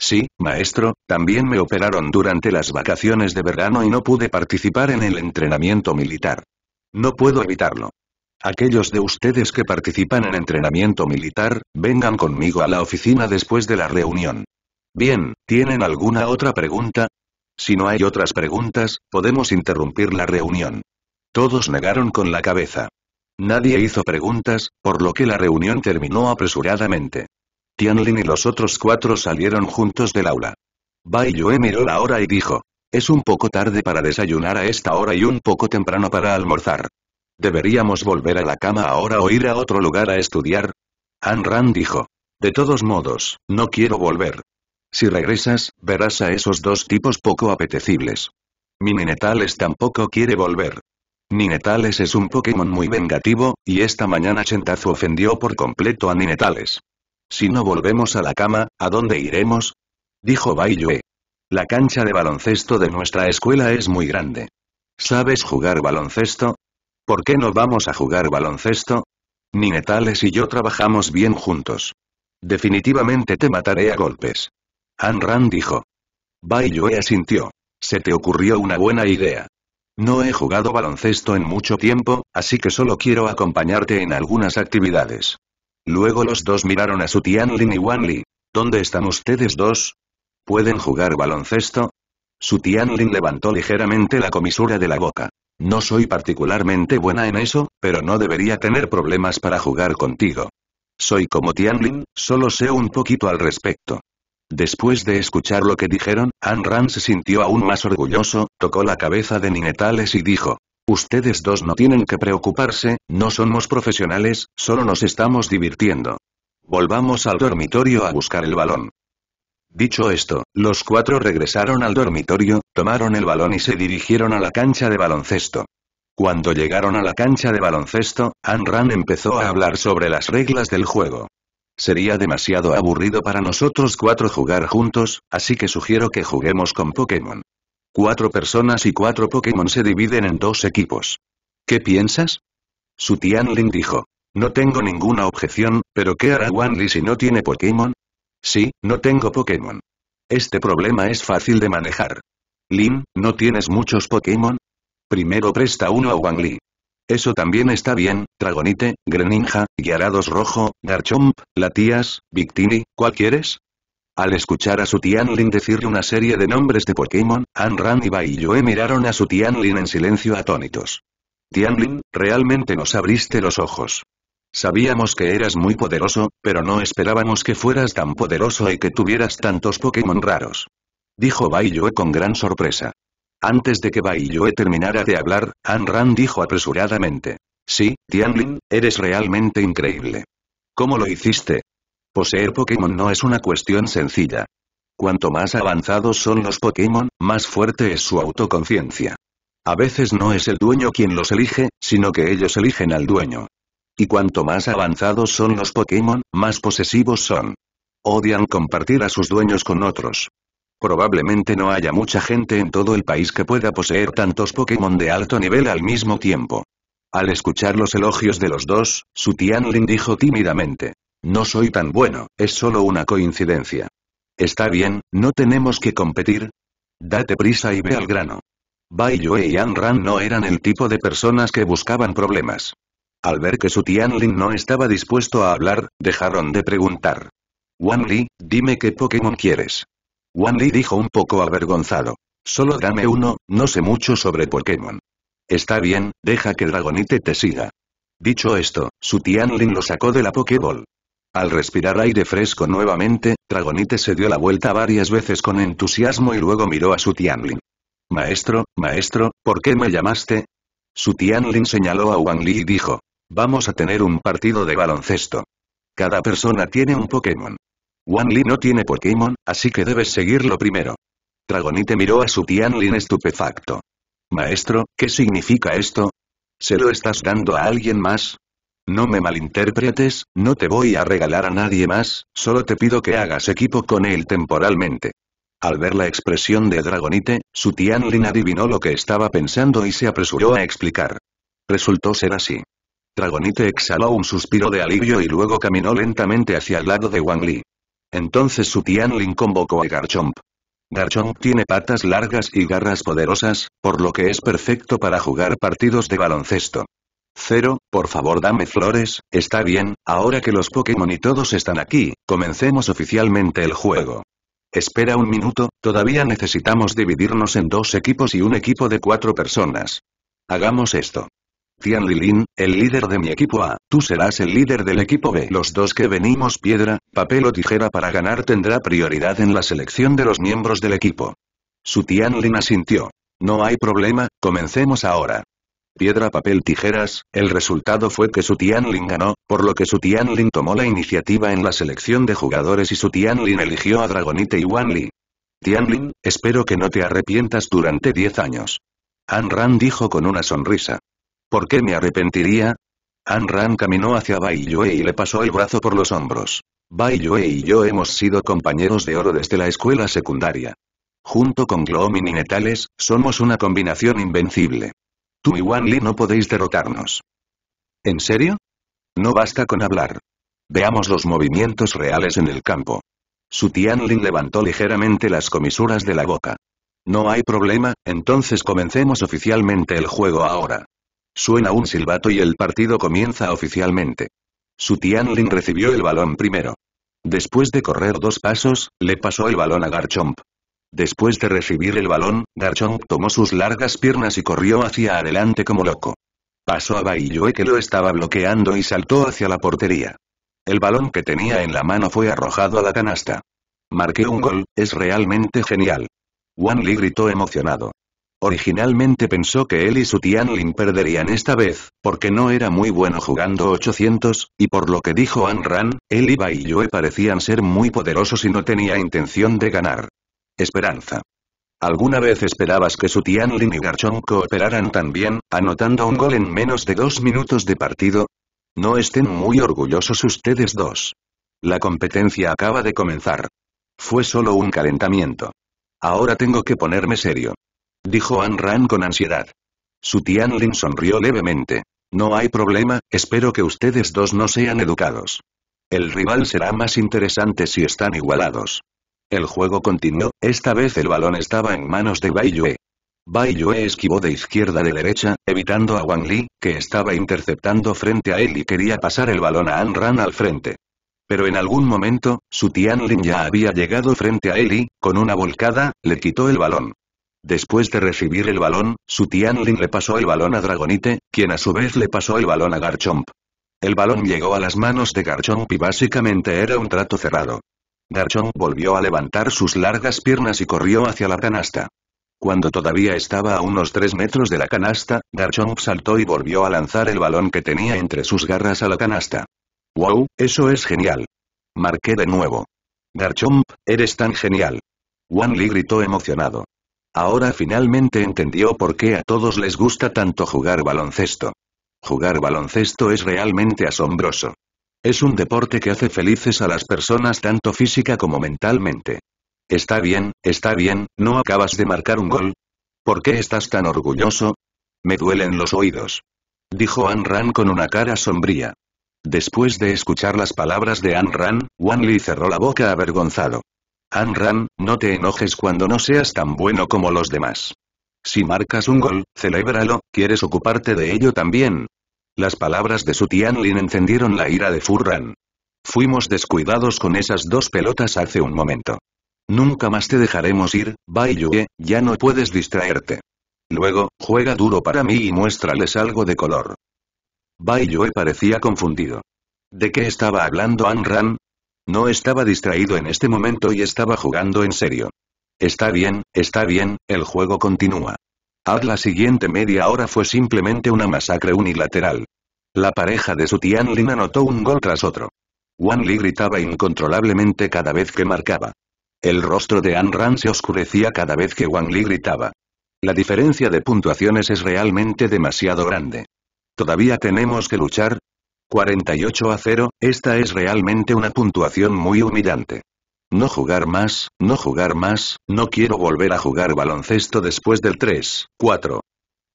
Sí, maestro, también me operaron durante las vacaciones de verano y no pude participar en el entrenamiento militar. No puedo evitarlo. Aquellos de ustedes que participan en entrenamiento militar, vengan conmigo a la oficina después de la reunión. Bien, ¿tienen alguna otra pregunta? Si no hay otras preguntas, podemos interrumpir la reunión. Todos negaron con la cabeza. Nadie hizo preguntas, por lo que la reunión terminó apresuradamente. Tianlin y los otros cuatro salieron juntos del aula. Bai Yue miró la hora y dijo. Es un poco tarde para desayunar a esta hora y un poco temprano para almorzar. ¿Deberíamos volver a la cama ahora o ir a otro lugar a estudiar? Han Ran dijo. De todos modos, no quiero volver. Si regresas, verás a esos dos tipos poco apetecibles. Mi Netales tampoco quiere volver. Ninetales es un Pokémon muy vengativo, y esta mañana Chentazu ofendió por completo a Ninetales. Si no volvemos a la cama, ¿a dónde iremos? Dijo Baiyue. La cancha de baloncesto de nuestra escuela es muy grande. ¿Sabes jugar baloncesto? ¿Por qué no vamos a jugar baloncesto? Ninetales y yo trabajamos bien juntos. Definitivamente te mataré a golpes. Anran dijo. Bai asintió. Se te ocurrió una buena idea. No he jugado baloncesto en mucho tiempo, así que solo quiero acompañarte en algunas actividades. Luego los dos miraron a su Tianlin y Wanli. ¿Dónde están ustedes dos? ¿Pueden jugar baloncesto? Su Tianlin levantó ligeramente la comisura de la boca. No soy particularmente buena en eso, pero no debería tener problemas para jugar contigo. Soy como Tianlin, solo sé un poquito al respecto. Después de escuchar lo que dijeron, Anran Ran se sintió aún más orgulloso, tocó la cabeza de Ninetales y dijo, Ustedes dos no tienen que preocuparse, no somos profesionales, solo nos estamos divirtiendo. Volvamos al dormitorio a buscar el balón. Dicho esto, los cuatro regresaron al dormitorio, tomaron el balón y se dirigieron a la cancha de baloncesto. Cuando llegaron a la cancha de baloncesto, Anran empezó a hablar sobre las reglas del juego. Sería demasiado aburrido para nosotros cuatro jugar juntos, así que sugiero que juguemos con Pokémon. Cuatro personas y cuatro Pokémon se dividen en dos equipos. ¿Qué piensas? Su Tianling dijo. No tengo ninguna objeción, pero ¿qué hará Wanli si no tiene Pokémon? Sí, no tengo Pokémon. Este problema es fácil de manejar. Lin, ¿no tienes muchos Pokémon? Primero presta uno a Wang eso también está bien, Dragonite, Greninja, Gyarados Rojo, Garchomp, Latias, Victini, ¿cuál quieres? Al escuchar a su Tianlin decir una serie de nombres de Pokémon, Anran y Baiyue miraron a su Tianlin en silencio atónitos. Tianlin, realmente nos abriste los ojos. Sabíamos que eras muy poderoso, pero no esperábamos que fueras tan poderoso y que tuvieras tantos Pokémon raros. Dijo Baiyue con gran sorpresa. Antes de que Baiyue terminara de hablar, Anran dijo apresuradamente. Sí, Tianlin, eres realmente increíble. ¿Cómo lo hiciste? Poseer Pokémon no es una cuestión sencilla. Cuanto más avanzados son los Pokémon, más fuerte es su autoconciencia. A veces no es el dueño quien los elige, sino que ellos eligen al dueño. Y cuanto más avanzados son los Pokémon, más posesivos son. Odian compartir a sus dueños con otros. Probablemente no haya mucha gente en todo el país que pueda poseer tantos Pokémon de alto nivel al mismo tiempo. Al escuchar los elogios de los dos, Su Tianlin dijo tímidamente. No soy tan bueno, es solo una coincidencia. Está bien, no tenemos que competir. Date prisa y ve al grano. Bai Yue y Ran no eran el tipo de personas que buscaban problemas. Al ver que Su Tianlin no estaba dispuesto a hablar, dejaron de preguntar. Wan Li, dime qué Pokémon quieres. Wan dijo un poco avergonzado. Solo dame uno, no sé mucho sobre Pokémon. Está bien, deja que Dragonite te siga. Dicho esto, su Tianlin lo sacó de la Pokéball. Al respirar aire fresco nuevamente, Dragonite se dio la vuelta varias veces con entusiasmo y luego miró a su Tianlin. Maestro, maestro, ¿por qué me llamaste? Su Tianlin señaló a Wang Li y dijo. Vamos a tener un partido de baloncesto. Cada persona tiene un Pokémon. Wang Li no tiene Pokémon, así que debes seguirlo primero. Dragonite miró a su Tianlin estupefacto. Maestro, ¿qué significa esto? ¿Se lo estás dando a alguien más? No me malinterpretes, no te voy a regalar a nadie más, solo te pido que hagas equipo con él temporalmente. Al ver la expresión de Dragonite, su Tianlin adivinó lo que estaba pensando y se apresuró a explicar. Resultó ser así. Dragonite exhaló un suspiro de alivio y luego caminó lentamente hacia el lado de Wang Li. Entonces su Tianlin convocó a Garchomp. Garchomp tiene patas largas y garras poderosas, por lo que es perfecto para jugar partidos de baloncesto. Cero, por favor dame flores, está bien, ahora que los Pokémon y todos están aquí, comencemos oficialmente el juego. Espera un minuto, todavía necesitamos dividirnos en dos equipos y un equipo de cuatro personas. Hagamos esto. Tian Lilin, el líder de mi equipo A, tú serás el líder del equipo B. Los dos que venimos piedra, papel o tijera para ganar tendrá prioridad en la selección de los miembros del equipo. Su Tian Lin asintió. No hay problema, comencemos ahora. Piedra papel tijeras, el resultado fue que Su Tianlin ganó, por lo que Su Tianlin tomó la iniciativa en la selección de jugadores y Su Tianlin eligió a Dragonite y Wan Li. Tianlin, espero que no te arrepientas durante 10 años. Ran dijo con una sonrisa. ¿Por qué me arrepentiría? An Ran caminó hacia Bai Yue y le pasó el brazo por los hombros. Bai Yue y yo hemos sido compañeros de oro desde la escuela secundaria. Junto con Gloomin y Netales, somos una combinación invencible. Tú y Wan Li no podéis derrotarnos. ¿En serio? No basta con hablar. Veamos los movimientos reales en el campo. Su Tianlin levantó ligeramente las comisuras de la boca. No hay problema, entonces comencemos oficialmente el juego ahora. Suena un silbato y el partido comienza oficialmente. Su Tianlin recibió el balón primero. Después de correr dos pasos, le pasó el balón a Garchomp. Después de recibir el balón, Garchomp tomó sus largas piernas y corrió hacia adelante como loco. Pasó a Baiyue que lo estaba bloqueando y saltó hacia la portería. El balón que tenía en la mano fue arrojado a la canasta. Marqué un gol, es realmente genial. Wan Li gritó emocionado. Originalmente pensó que él y su Tianlin perderían esta vez, porque no era muy bueno jugando 800, y por lo que dijo Ran, él y y Yue parecían ser muy poderosos y no tenía intención de ganar. Esperanza. ¿Alguna vez esperabas que su Tianlin y Garchon cooperaran tan bien, anotando un gol en menos de dos minutos de partido? No estén muy orgullosos ustedes dos. La competencia acaba de comenzar. Fue solo un calentamiento. Ahora tengo que ponerme serio dijo An Ran con ansiedad. Su Tianlin sonrió levemente. No hay problema, espero que ustedes dos no sean educados. El rival será más interesante si están igualados. El juego continuó, esta vez el balón estaba en manos de Bai Yue. Bai Yue esquivó de izquierda de derecha, evitando a Wang Li, que estaba interceptando frente a él y quería pasar el balón a An Ran al frente. Pero en algún momento, su Tianlin ya había llegado frente a él y, con una volcada, le quitó el balón. Después de recibir el balón, su Tianlin le pasó el balón a Dragonite, quien a su vez le pasó el balón a Garchomp. El balón llegó a las manos de Garchomp y básicamente era un trato cerrado. Garchomp volvió a levantar sus largas piernas y corrió hacia la canasta. Cuando todavía estaba a unos tres metros de la canasta, Garchomp saltó y volvió a lanzar el balón que tenía entre sus garras a la canasta. ¡Wow, eso es genial! Marqué de nuevo. Garchomp, eres tan genial. Wan Lee gritó emocionado. Ahora finalmente entendió por qué a todos les gusta tanto jugar baloncesto. Jugar baloncesto es realmente asombroso. Es un deporte que hace felices a las personas tanto física como mentalmente. Está bien, está bien, no acabas de marcar un gol. ¿Por qué estás tan orgulloso? Me duelen los oídos. Dijo Han Ran con una cara sombría. Después de escuchar las palabras de Han Ran, Wan Li cerró la boca avergonzado. An Ran, no te enojes cuando no seas tan bueno como los demás. Si marcas un gol, celébralo, ¿quieres ocuparte de ello también? Las palabras de su Tianlin encendieron la ira de Furran. Fuimos descuidados con esas dos pelotas hace un momento. Nunca más te dejaremos ir, Bai Yue, ya no puedes distraerte. Luego, juega duro para mí y muéstrales algo de color. Bai Yue parecía confundido. ¿De qué estaba hablando Anran? No estaba distraído en este momento y estaba jugando en serio. Está bien, está bien, el juego continúa. Haz la siguiente media hora fue simplemente una masacre unilateral. La pareja de su Tianlin Lin anotó un gol tras otro. Wang Li gritaba incontrolablemente cada vez que marcaba. El rostro de An Ran se oscurecía cada vez que Wang Li gritaba. La diferencia de puntuaciones es realmente demasiado grande. ¿Todavía tenemos que luchar? 48 a 0, esta es realmente una puntuación muy humillante. No jugar más, no jugar más, no quiero volver a jugar baloncesto después del 3, 4.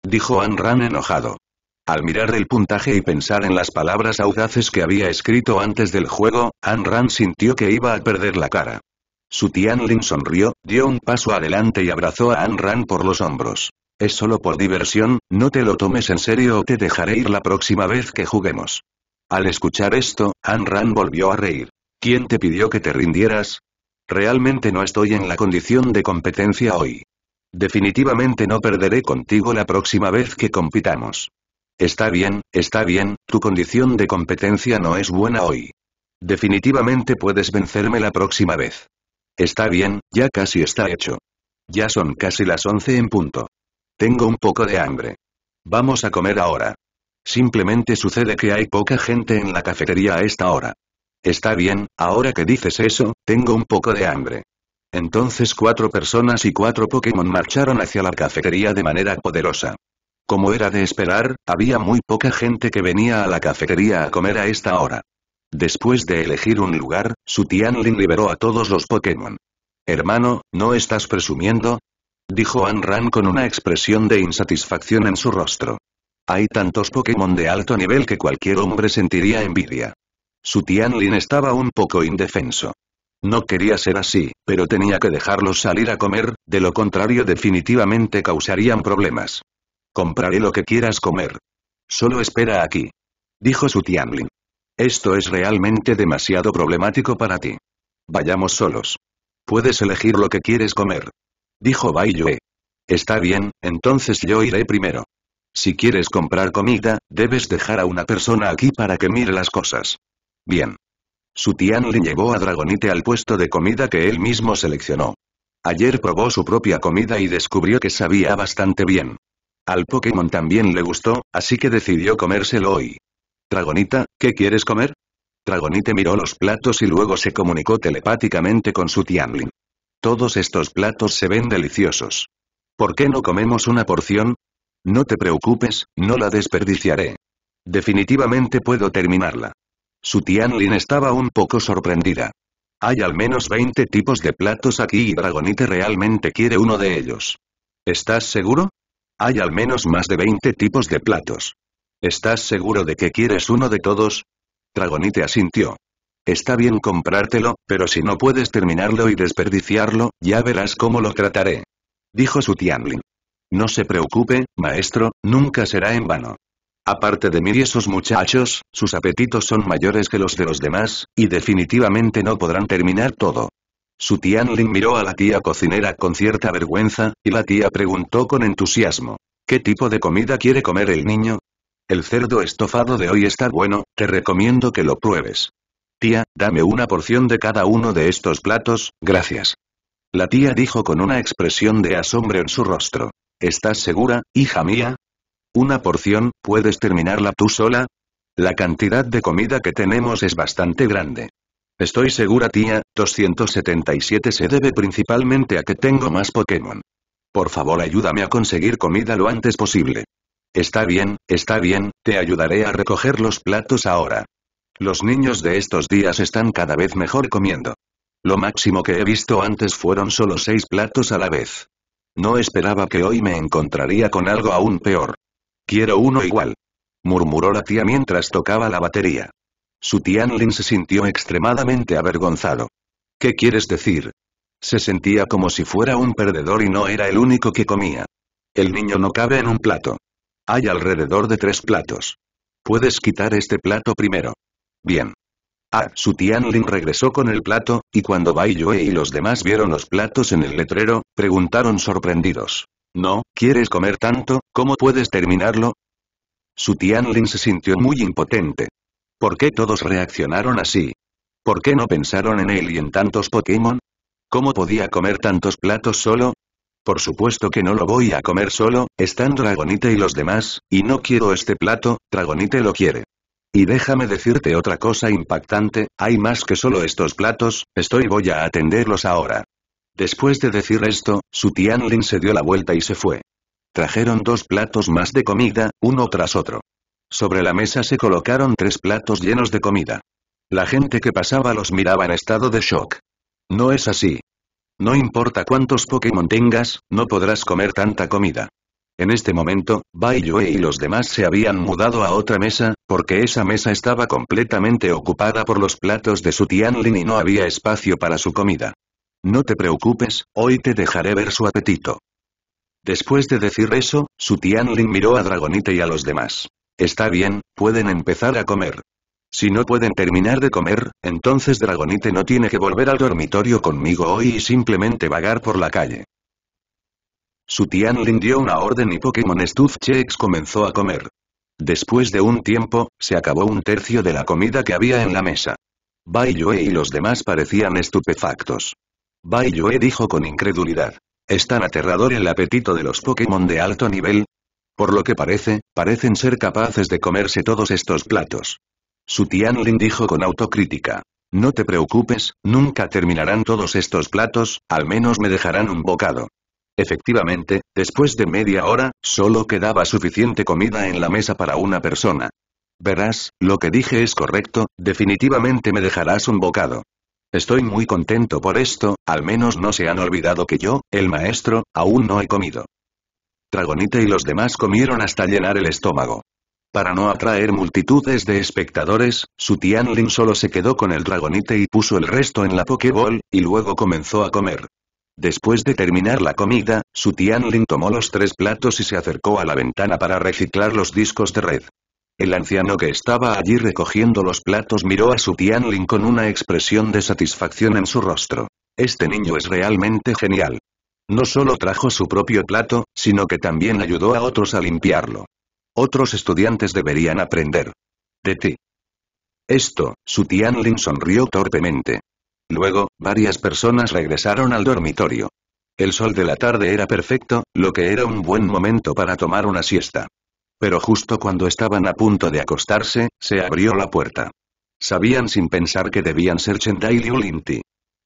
Dijo Ran enojado. Al mirar el puntaje y pensar en las palabras audaces que había escrito antes del juego, Ran sintió que iba a perder la cara. Su Tianlin sonrió, dio un paso adelante y abrazó a Ran por los hombros. Es solo por diversión, no te lo tomes en serio o te dejaré ir la próxima vez que juguemos. Al escuchar esto, An Ran volvió a reír. ¿Quién te pidió que te rindieras? Realmente no estoy en la condición de competencia hoy. Definitivamente no perderé contigo la próxima vez que compitamos. Está bien, está bien, tu condición de competencia no es buena hoy. Definitivamente puedes vencerme la próxima vez. Está bien, ya casi está hecho. Ya son casi las once en punto. Tengo un poco de hambre. Vamos a comer ahora. Simplemente sucede que hay poca gente en la cafetería a esta hora. Está bien, ahora que dices eso, tengo un poco de hambre. Entonces cuatro personas y cuatro Pokémon marcharon hacia la cafetería de manera poderosa. Como era de esperar, había muy poca gente que venía a la cafetería a comer a esta hora. Después de elegir un lugar, su Tianlin liberó a todos los Pokémon. Hermano, ¿no estás presumiendo? Dijo Ran con una expresión de insatisfacción en su rostro. Hay tantos Pokémon de alto nivel que cualquier hombre sentiría envidia. Su Tianlin estaba un poco indefenso. No quería ser así, pero tenía que dejarlos salir a comer, de lo contrario definitivamente causarían problemas. Compraré lo que quieras comer. Solo espera aquí. Dijo su Tianlin. Esto es realmente demasiado problemático para ti. Vayamos solos. Puedes elegir lo que quieres comer. Dijo Bai Está bien, entonces yo iré primero. Si quieres comprar comida, debes dejar a una persona aquí para que mire las cosas. Bien. Su Tianlin le llevó a Dragonite al puesto de comida que él mismo seleccionó. Ayer probó su propia comida y descubrió que sabía bastante bien. Al Pokémon también le gustó, así que decidió comérselo hoy. Dragonita, ¿qué quieres comer? Dragonite miró los platos y luego se comunicó telepáticamente con su Tianlin. Todos estos platos se ven deliciosos. ¿Por qué no comemos una porción? No te preocupes, no la desperdiciaré. Definitivamente puedo terminarla. Su Tianlin estaba un poco sorprendida. Hay al menos 20 tipos de platos aquí y Dragonite realmente quiere uno de ellos. ¿Estás seguro? Hay al menos más de 20 tipos de platos. ¿Estás seguro de que quieres uno de todos? Dragonite asintió. Está bien comprártelo, pero si no puedes terminarlo y desperdiciarlo, ya verás cómo lo trataré. Dijo su Tianlin. No se preocupe, maestro, nunca será en vano. Aparte de mí y esos muchachos, sus apetitos son mayores que los de los demás, y definitivamente no podrán terminar todo. Su tía Lin miró a la tía cocinera con cierta vergüenza, y la tía preguntó con entusiasmo. ¿Qué tipo de comida quiere comer el niño? El cerdo estofado de hoy está bueno, te recomiendo que lo pruebes. Tía, dame una porción de cada uno de estos platos, gracias. La tía dijo con una expresión de asombro en su rostro. ¿Estás segura, hija mía? Una porción, ¿puedes terminarla tú sola? La cantidad de comida que tenemos es bastante grande. Estoy segura tía, 277 se debe principalmente a que tengo más Pokémon. Por favor ayúdame a conseguir comida lo antes posible. Está bien, está bien, te ayudaré a recoger los platos ahora. Los niños de estos días están cada vez mejor comiendo. Lo máximo que he visto antes fueron solo seis platos a la vez. No esperaba que hoy me encontraría con algo aún peor. Quiero uno igual. Murmuró la tía mientras tocaba la batería. Su Tianlin se sintió extremadamente avergonzado. ¿Qué quieres decir? Se sentía como si fuera un perdedor y no era el único que comía. El niño no cabe en un plato. Hay alrededor de tres platos. Puedes quitar este plato primero. Bien. Ah, su Tianlin regresó con el plato, y cuando Bai Yue y los demás vieron los platos en el letrero, preguntaron sorprendidos. No, ¿quieres comer tanto? ¿Cómo puedes terminarlo? Su Tianlin se sintió muy impotente. ¿Por qué todos reaccionaron así? ¿Por qué no pensaron en él y en tantos Pokémon? ¿Cómo podía comer tantos platos solo? Por supuesto que no lo voy a comer solo, están Dragonite y los demás, y no quiero este plato, Dragonite lo quiere. Y déjame decirte otra cosa impactante, hay más que solo estos platos, estoy voy a atenderlos ahora. Después de decir esto, su Tianlin se dio la vuelta y se fue. Trajeron dos platos más de comida, uno tras otro. Sobre la mesa se colocaron tres platos llenos de comida. La gente que pasaba los miraba en estado de shock. No es así. No importa cuántos Pokémon tengas, no podrás comer tanta comida. En este momento, Bai Yue y los demás se habían mudado a otra mesa, porque esa mesa estaba completamente ocupada por los platos de su Tianlin y no había espacio para su comida. No te preocupes, hoy te dejaré ver su apetito. Después de decir eso, su Tianlin miró a Dragonite y a los demás. Está bien, pueden empezar a comer. Si no pueden terminar de comer, entonces Dragonite no tiene que volver al dormitorio conmigo hoy y simplemente vagar por la calle. Su Tianlin dio una orden y Pokémon Stuff Chex comenzó a comer. Después de un tiempo, se acabó un tercio de la comida que había en la mesa. Bai y los demás parecían estupefactos. Bai dijo con incredulidad. ¿Es tan aterrador el apetito de los Pokémon de alto nivel? Por lo que parece, parecen ser capaces de comerse todos estos platos. Su Tianlin dijo con autocrítica. No te preocupes, nunca terminarán todos estos platos, al menos me dejarán un bocado. Efectivamente, después de media hora, solo quedaba suficiente comida en la mesa para una persona. Verás, lo que dije es correcto, definitivamente me dejarás un bocado. Estoy muy contento por esto, al menos no se han olvidado que yo, el maestro, aún no he comido. Dragonite y los demás comieron hasta llenar el estómago. Para no atraer multitudes de espectadores, su Tianlin solo se quedó con el dragonite y puso el resto en la pokeball y luego comenzó a comer. Después de terminar la comida, Su Tianlin tomó los tres platos y se acercó a la ventana para reciclar los discos de red. El anciano que estaba allí recogiendo los platos miró a Su Tianlin con una expresión de satisfacción en su rostro. Este niño es realmente genial. No solo trajo su propio plato, sino que también ayudó a otros a limpiarlo. Otros estudiantes deberían aprender. De ti. Esto, Su Tianlin sonrió torpemente. Luego, varias personas regresaron al dormitorio. El sol de la tarde era perfecto, lo que era un buen momento para tomar una siesta. Pero justo cuando estaban a punto de acostarse, se abrió la puerta. Sabían sin pensar que debían ser Chendai y Ulinti.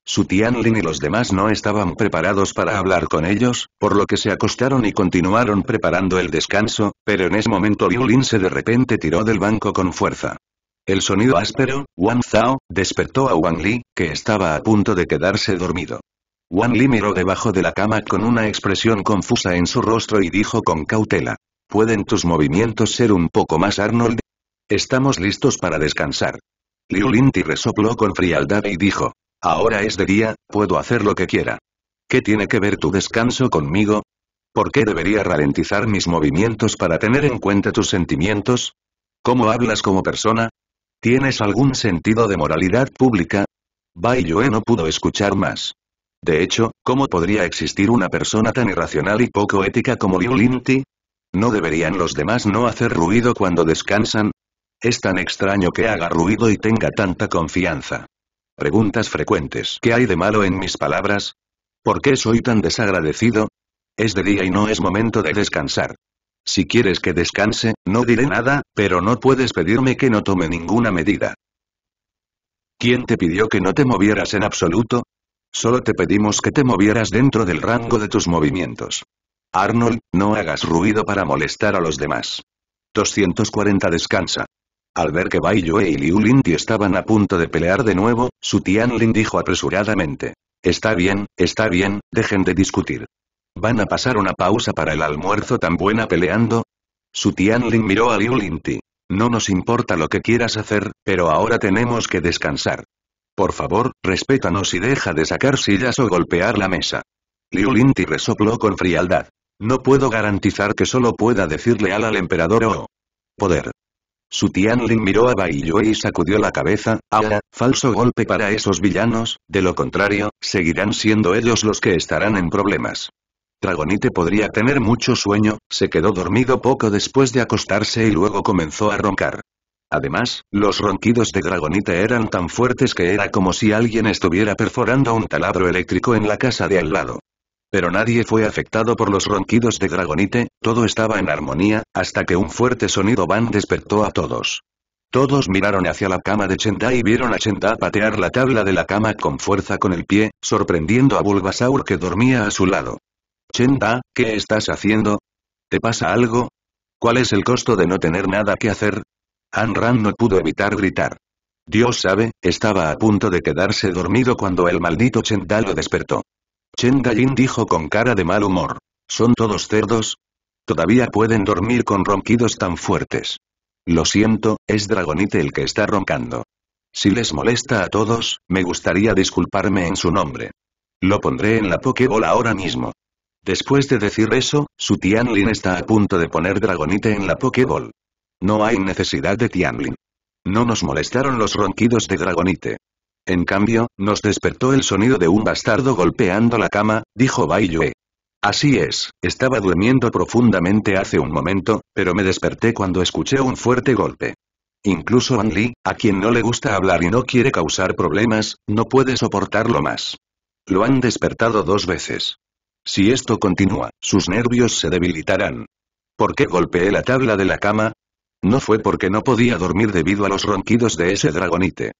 Su Tianlin y los demás no estaban preparados para hablar con ellos, por lo que se acostaron y continuaron preparando el descanso, pero en ese momento Liu se de repente tiró del banco con fuerza. El sonido áspero, Wang Zhao, despertó a Wang Li, que estaba a punto de quedarse dormido. Wang Li miró debajo de la cama con una expresión confusa en su rostro y dijo con cautela. ¿Pueden tus movimientos ser un poco más Arnold? Estamos listos para descansar. Liu Linti resopló con frialdad y dijo. Ahora es de día, puedo hacer lo que quiera. ¿Qué tiene que ver tu descanso conmigo? ¿Por qué debería ralentizar mis movimientos para tener en cuenta tus sentimientos? ¿Cómo hablas como persona? ¿Tienes algún sentido de moralidad pública? Bai Yue no pudo escuchar más. De hecho, ¿cómo podría existir una persona tan irracional y poco ética como Liu ¿No deberían los demás no hacer ruido cuando descansan? Es tan extraño que haga ruido y tenga tanta confianza. Preguntas frecuentes. ¿Qué hay de malo en mis palabras? ¿Por qué soy tan desagradecido? Es de día y no es momento de descansar. Si quieres que descanse, no diré nada, pero no puedes pedirme que no tome ninguna medida. ¿Quién te pidió que no te movieras en absoluto? Solo te pedimos que te movieras dentro del rango de tus movimientos. Arnold, no hagas ruido para molestar a los demás. 240 descansa. Al ver que Bai Yue y Liu Linti estaban a punto de pelear de nuevo, Su Tianlin dijo apresuradamente. Está bien, está bien, dejen de discutir. ¿Van a pasar una pausa para el almuerzo tan buena peleando? Su Tianlin miró a Liu Linti. No nos importa lo que quieras hacer, pero ahora tenemos que descansar. Por favor, respétanos y deja de sacar sillas o golpear la mesa. Liu Linti resopló con frialdad. No puedo garantizar que solo pueda decirle al, al emperador o... poder. Su Tianlin miró a Bai Yue y sacudió la cabeza, ahora, falso golpe para esos villanos, de lo contrario, seguirán siendo ellos los que estarán en problemas. Dragonite podría tener mucho sueño, se quedó dormido poco después de acostarse y luego comenzó a roncar. Además, los ronquidos de Dragonite eran tan fuertes que era como si alguien estuviera perforando un taladro eléctrico en la casa de al lado. Pero nadie fue afectado por los ronquidos de Dragonite, todo estaba en armonía, hasta que un fuerte sonido van despertó a todos. Todos miraron hacia la cama de Chenda y vieron a Chenda patear la tabla de la cama con fuerza con el pie, sorprendiendo a Bulbasaur que dormía a su lado. Chenda, ¿qué estás haciendo? ¿Te pasa algo? ¿Cuál es el costo de no tener nada que hacer? Anran no pudo evitar gritar. Dios sabe, estaba a punto de quedarse dormido cuando el maldito Chenda lo despertó. Chenda Jin dijo con cara de mal humor. ¿Son todos cerdos? Todavía pueden dormir con ronquidos tan fuertes. Lo siento, es Dragonite el que está roncando. Si les molesta a todos, me gustaría disculparme en su nombre. Lo pondré en la Pokéball ahora mismo. Después de decir eso, su Tianlin está a punto de poner Dragonite en la Pokéball. No hay necesidad de Tianlin. No nos molestaron los ronquidos de Dragonite. En cambio, nos despertó el sonido de un bastardo golpeando la cama, dijo Bai Yue. Así es, estaba durmiendo profundamente hace un momento, pero me desperté cuando escuché un fuerte golpe. Incluso Anli, a quien no le gusta hablar y no quiere causar problemas, no puede soportarlo más. Lo han despertado dos veces. Si esto continúa, sus nervios se debilitarán. ¿Por qué golpeé la tabla de la cama? No fue porque no podía dormir debido a los ronquidos de ese dragonite.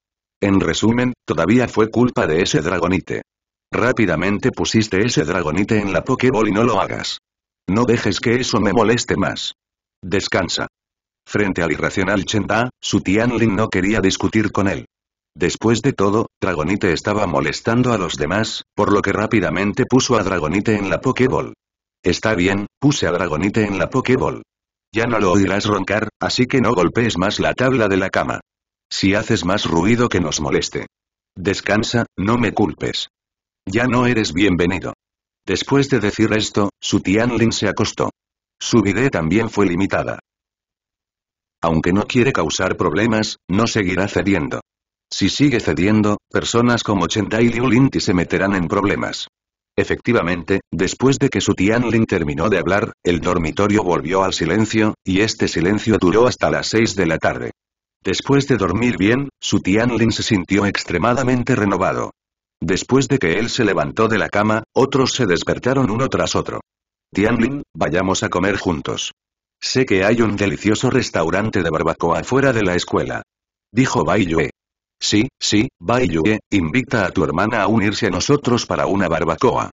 En resumen, todavía fue culpa de ese dragonite. Rápidamente pusiste ese dragonite en la pokeball y no lo hagas. No dejes que eso me moleste más. Descansa. Frente al irracional Chen Da, su Tianlin no quería discutir con él. Después de todo, Dragonite estaba molestando a los demás, por lo que rápidamente puso a Dragonite en la Pokéball. Está bien, puse a Dragonite en la Pokéball. Ya no lo oirás roncar, así que no golpees más la tabla de la cama. Si haces más ruido que nos moleste. Descansa, no me culpes. Ya no eres bienvenido. Después de decir esto, su Tianlin se acostó. Su vida también fue limitada. Aunque no quiere causar problemas, no seguirá cediendo. Si sigue cediendo, personas como Chen y Liu Linti se meterán en problemas. Efectivamente, después de que Su Tianlin terminó de hablar, el dormitorio volvió al silencio, y este silencio duró hasta las seis de la tarde. Después de dormir bien, Su Tianlin se sintió extremadamente renovado. Después de que él se levantó de la cama, otros se despertaron uno tras otro. Tianlin, vayamos a comer juntos. Sé que hay un delicioso restaurante de barbacoa fuera de la escuela. Dijo Bai Yue. Sí, sí, Bai Yue, invita a tu hermana a unirse a nosotros para una barbacoa.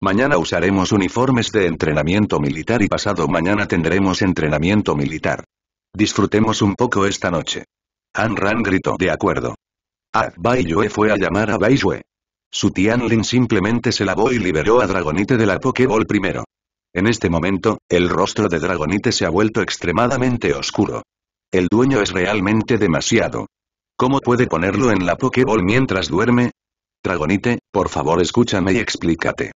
Mañana usaremos uniformes de entrenamiento militar y pasado mañana tendremos entrenamiento militar. Disfrutemos un poco esta noche. Han Ran gritó de acuerdo. Ah, Bai Yue fue a llamar a Bai Yue. Su Tianlin simplemente se lavó y liberó a Dragonite de la Pokéball primero. En este momento, el rostro de Dragonite se ha vuelto extremadamente oscuro. El dueño es realmente demasiado, ¿Cómo puede ponerlo en la Pokéball mientras duerme? Dragonite, por favor escúchame y explícate.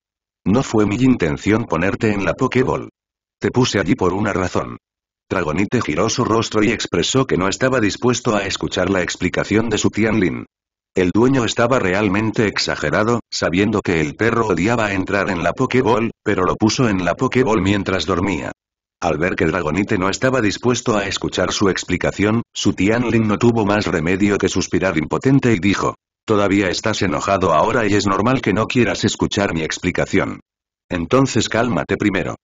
No fue mi intención ponerte en la Pokéball. Te puse allí por una razón. Dragonite giró su rostro y expresó que no estaba dispuesto a escuchar la explicación de su Tianlin. El dueño estaba realmente exagerado, sabiendo que el perro odiaba entrar en la Pokéball, pero lo puso en la Pokéball mientras dormía. Al ver que dragonite no estaba dispuesto a escuchar su explicación, Su Tianling no tuvo más remedio que suspirar impotente y dijo. Todavía estás enojado ahora y es normal que no quieras escuchar mi explicación. Entonces cálmate primero.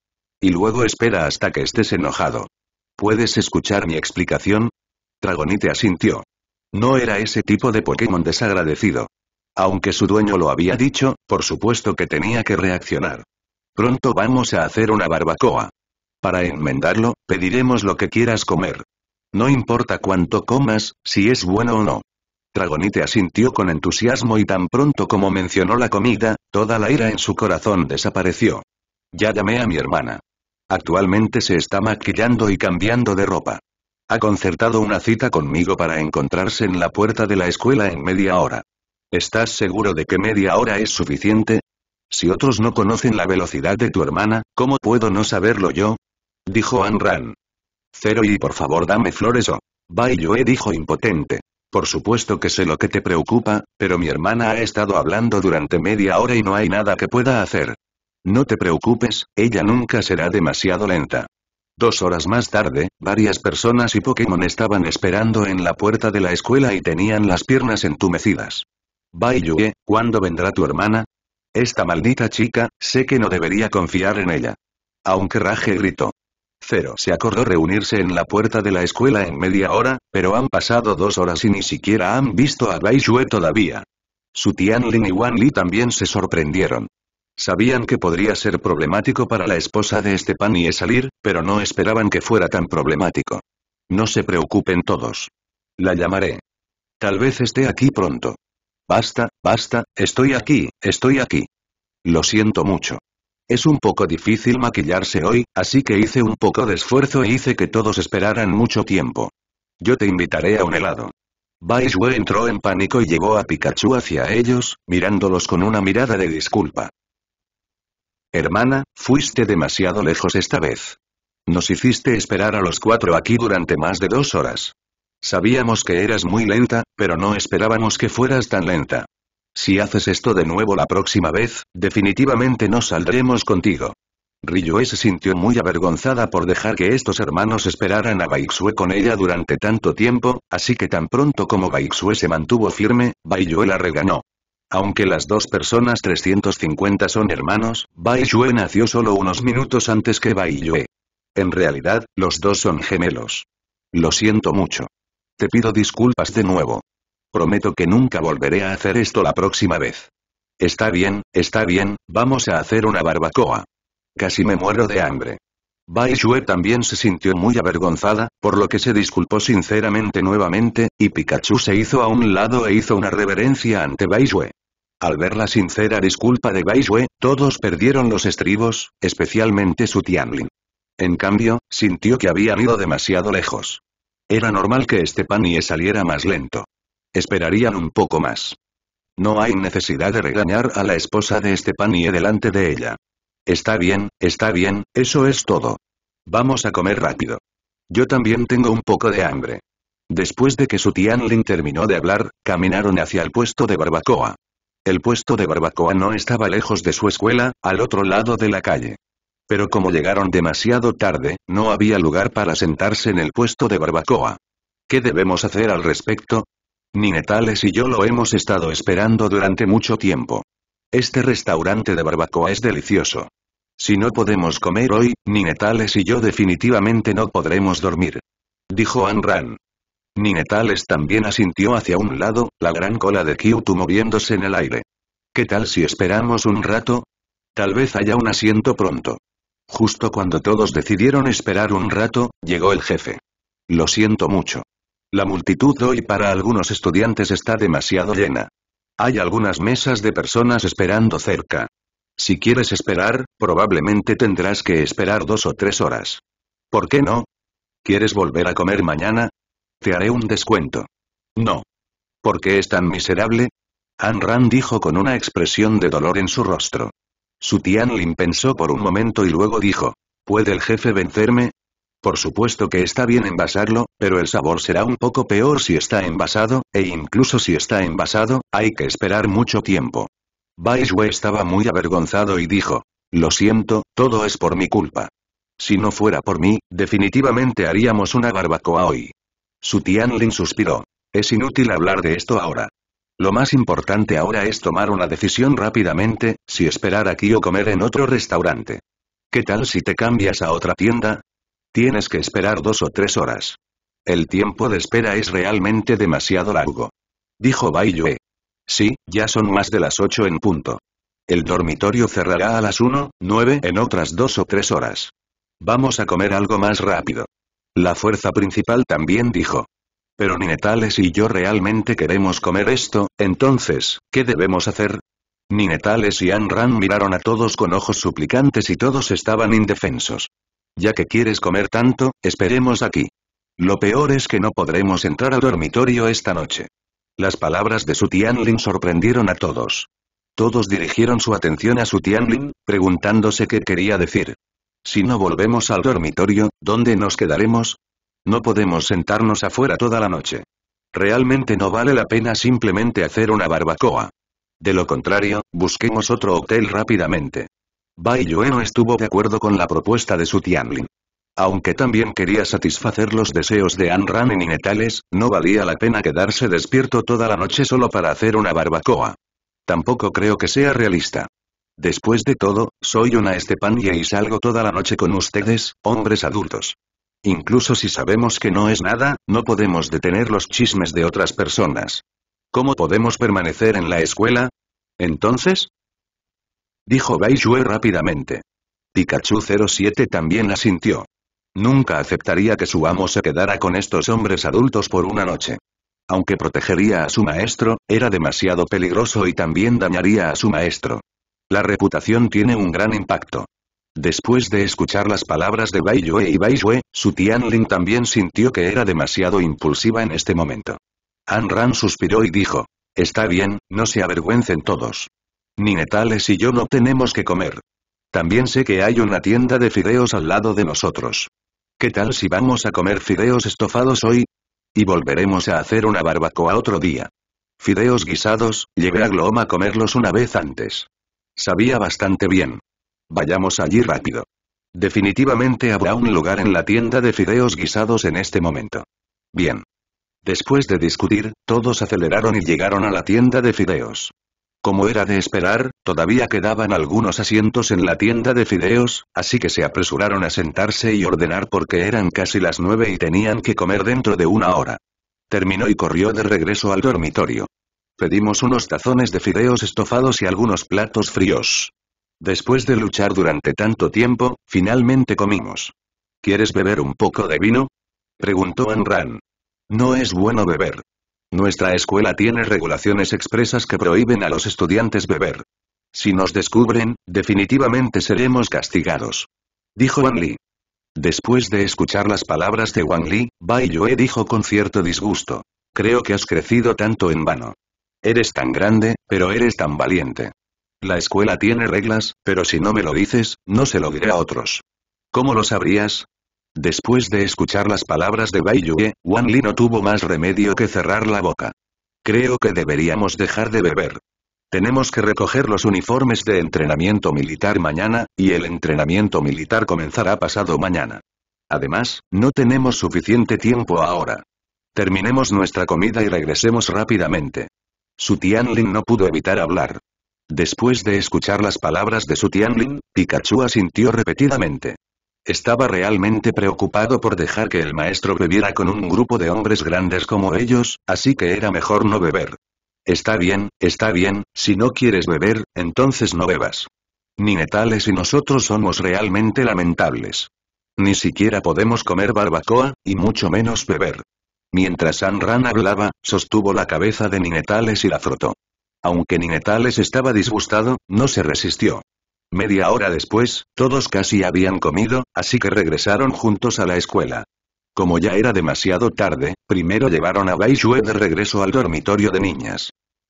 Y luego espera hasta que estés enojado. ¿Puedes escuchar mi explicación? Dragonite asintió. No era ese tipo de Pokémon desagradecido. Aunque su dueño lo había dicho, por supuesto que tenía que reaccionar. Pronto vamos a hacer una barbacoa. Para enmendarlo, pediremos lo que quieras comer. No importa cuánto comas, si es bueno o no. Dragonite asintió con entusiasmo y tan pronto como mencionó la comida, toda la ira en su corazón desapareció. Ya llamé a mi hermana. Actualmente se está maquillando y cambiando de ropa. Ha concertado una cita conmigo para encontrarse en la puerta de la escuela en media hora. ¿Estás seguro de que media hora es suficiente? Si otros no conocen la velocidad de tu hermana, ¿cómo puedo no saberlo yo? dijo Anran. Cero y por favor dame flores o... Bai Yue dijo impotente. Por supuesto que sé lo que te preocupa, pero mi hermana ha estado hablando durante media hora y no hay nada que pueda hacer. No te preocupes, ella nunca será demasiado lenta. Dos horas más tarde, varias personas y Pokémon estaban esperando en la puerta de la escuela y tenían las piernas entumecidas. Bai Yue, ¿cuándo vendrá tu hermana? Esta maldita chica, sé que no debería confiar en ella. Aunque Raje gritó. Cero se acordó reunirse en la puerta de la escuela en media hora, pero han pasado dos horas y ni siquiera han visto a Bai todavía. Su Tianlin y Wan Li también se sorprendieron. Sabían que podría ser problemático para la esposa de Estepan y salir, pero no esperaban que fuera tan problemático. No se preocupen todos. La llamaré. Tal vez esté aquí pronto. Basta, basta, estoy aquí, estoy aquí. Lo siento mucho. Es un poco difícil maquillarse hoy, así que hice un poco de esfuerzo e hice que todos esperaran mucho tiempo. Yo te invitaré a un helado. Baishwe entró en pánico y llevó a Pikachu hacia ellos, mirándolos con una mirada de disculpa. Hermana, fuiste demasiado lejos esta vez. Nos hiciste esperar a los cuatro aquí durante más de dos horas. Sabíamos que eras muy lenta, pero no esperábamos que fueras tan lenta. Si haces esto de nuevo la próxima vez, definitivamente no saldremos contigo. Riyue se sintió muy avergonzada por dejar que estos hermanos esperaran a Baixue con ella durante tanto tiempo, así que tan pronto como Baixue se mantuvo firme, Baiyue la reganó. Aunque las dos personas 350 son hermanos, Baiyue nació solo unos minutos antes que Baiyue. En realidad, los dos son gemelos. Lo siento mucho. Te pido disculpas de nuevo. Prometo que nunca volveré a hacer esto la próxima vez. Está bien, está bien, vamos a hacer una barbacoa. Casi me muero de hambre. Baishue también se sintió muy avergonzada, por lo que se disculpó sinceramente nuevamente, y Pikachu se hizo a un lado e hizo una reverencia ante Baishue. Al ver la sincera disculpa de Baishue, todos perdieron los estribos, especialmente su Tianlin. En cambio, sintió que había ido demasiado lejos. Era normal que este y saliera más lento. Esperarían un poco más. No hay necesidad de regañar a la esposa de Estepan y delante de ella. Está bien, está bien, eso es todo. Vamos a comer rápido. Yo también tengo un poco de hambre. Después de que su Tianlin terminó de hablar, caminaron hacia el puesto de barbacoa. El puesto de barbacoa no estaba lejos de su escuela, al otro lado de la calle. Pero como llegaron demasiado tarde, no había lugar para sentarse en el puesto de barbacoa. ¿Qué debemos hacer al respecto? Ninetales y yo lo hemos estado esperando durante mucho tiempo. Este restaurante de barbacoa es delicioso. Si no podemos comer hoy, Ninetales y yo definitivamente no podremos dormir. Dijo Anran. Ninetales también asintió hacia un lado, la gran cola de Kyutu moviéndose en el aire. ¿Qué tal si esperamos un rato? Tal vez haya un asiento pronto. Justo cuando todos decidieron esperar un rato, llegó el jefe. Lo siento mucho. La multitud hoy para algunos estudiantes está demasiado llena. Hay algunas mesas de personas esperando cerca. Si quieres esperar, probablemente tendrás que esperar dos o tres horas. ¿Por qué no? ¿Quieres volver a comer mañana? Te haré un descuento. No. ¿Por qué es tan miserable? Han Ran dijo con una expresión de dolor en su rostro. Su Lin pensó por un momento y luego dijo, ¿Puede el jefe vencerme? Por supuesto que está bien envasarlo, pero el sabor será un poco peor si está envasado, e incluso si está envasado, hay que esperar mucho tiempo. Xue estaba muy avergonzado y dijo, lo siento, todo es por mi culpa. Si no fuera por mí, definitivamente haríamos una barbacoa hoy. Su Tianlin suspiró. Es inútil hablar de esto ahora. Lo más importante ahora es tomar una decisión rápidamente, si esperar aquí o comer en otro restaurante. ¿Qué tal si te cambias a otra tienda? Tienes que esperar dos o tres horas. El tiempo de espera es realmente demasiado largo. Dijo Bai Sí, ya son más de las ocho en punto. El dormitorio cerrará a las uno, nueve en otras dos o tres horas. Vamos a comer algo más rápido. La fuerza principal también dijo. Pero Ninetales y yo realmente queremos comer esto, entonces, ¿qué debemos hacer? Ninetales y Anran miraron a todos con ojos suplicantes y todos estaban indefensos. Ya que quieres comer tanto, esperemos aquí. Lo peor es que no podremos entrar al dormitorio esta noche. Las palabras de Su Tianlin sorprendieron a todos. Todos dirigieron su atención a Su Tianlin, preguntándose qué quería decir. Si no volvemos al dormitorio, ¿dónde nos quedaremos? No podemos sentarnos afuera toda la noche. Realmente no vale la pena simplemente hacer una barbacoa. De lo contrario, busquemos otro hotel rápidamente. Bai no estuvo de acuerdo con la propuesta de Su Tianlin. Aunque también quería satisfacer los deseos de An Ramen y Netales, no valía la pena quedarse despierto toda la noche solo para hacer una barbacoa. Tampoco creo que sea realista. Después de todo, soy una Estepania y salgo toda la noche con ustedes, hombres adultos. Incluso si sabemos que no es nada, no podemos detener los chismes de otras personas. ¿Cómo podemos permanecer en la escuela? Entonces, dijo Bai rápidamente. Pikachu 07 también asintió. Nunca aceptaría que su amo se quedara con estos hombres adultos por una noche. Aunque protegería a su maestro, era demasiado peligroso y también dañaría a su maestro. La reputación tiene un gran impacto. Después de escuchar las palabras de Bai y Bai su Su Tianling también sintió que era demasiado impulsiva en este momento. An Ran suspiró y dijo, «Está bien, no se avergüencen todos. Ni Netales y yo no tenemos que comer. También sé que hay una tienda de fideos al lado de nosotros. ¿Qué tal si vamos a comer fideos estofados hoy? Y volveremos a hacer una barbacoa otro día. Fideos guisados, llevé a Gloma a comerlos una vez antes. Sabía bastante bien. Vayamos allí rápido. Definitivamente habrá un lugar en la tienda de fideos guisados en este momento. Bien. Después de discutir, todos aceleraron y llegaron a la tienda de fideos. Como era de esperar, todavía quedaban algunos asientos en la tienda de fideos, así que se apresuraron a sentarse y ordenar porque eran casi las nueve y tenían que comer dentro de una hora. Terminó y corrió de regreso al dormitorio. Pedimos unos tazones de fideos estofados y algunos platos fríos. Después de luchar durante tanto tiempo, finalmente comimos. ¿Quieres beber un poco de vino? Preguntó Anran. No es bueno beber, nuestra escuela tiene regulaciones expresas que prohíben a los estudiantes beber. Si nos descubren, definitivamente seremos castigados. Dijo Wang Li. Después de escuchar las palabras de Wang Li, Bai Yue dijo con cierto disgusto. Creo que has crecido tanto en vano. Eres tan grande, pero eres tan valiente. La escuela tiene reglas, pero si no me lo dices, no se lo diré a otros. ¿Cómo lo sabrías? Después de escuchar las palabras de Bai Yue, Wan Li no tuvo más remedio que cerrar la boca. Creo que deberíamos dejar de beber. Tenemos que recoger los uniformes de entrenamiento militar mañana, y el entrenamiento militar comenzará pasado mañana. Además, no tenemos suficiente tiempo ahora. Terminemos nuestra comida y regresemos rápidamente. Su Tianlin no pudo evitar hablar. Después de escuchar las palabras de Su Tianlin, Pikachu asintió repetidamente. Estaba realmente preocupado por dejar que el maestro bebiera con un grupo de hombres grandes como ellos, así que era mejor no beber. Está bien, está bien, si no quieres beber, entonces no bebas. Ninetales y nosotros somos realmente lamentables. Ni siquiera podemos comer barbacoa, y mucho menos beber. Mientras Sanran hablaba, sostuvo la cabeza de Ninetales y la frotó. Aunque Ninetales estaba disgustado, no se resistió. Media hora después, todos casi habían comido, así que regresaron juntos a la escuela. Como ya era demasiado tarde, primero llevaron a Baishue de regreso al dormitorio de niñas.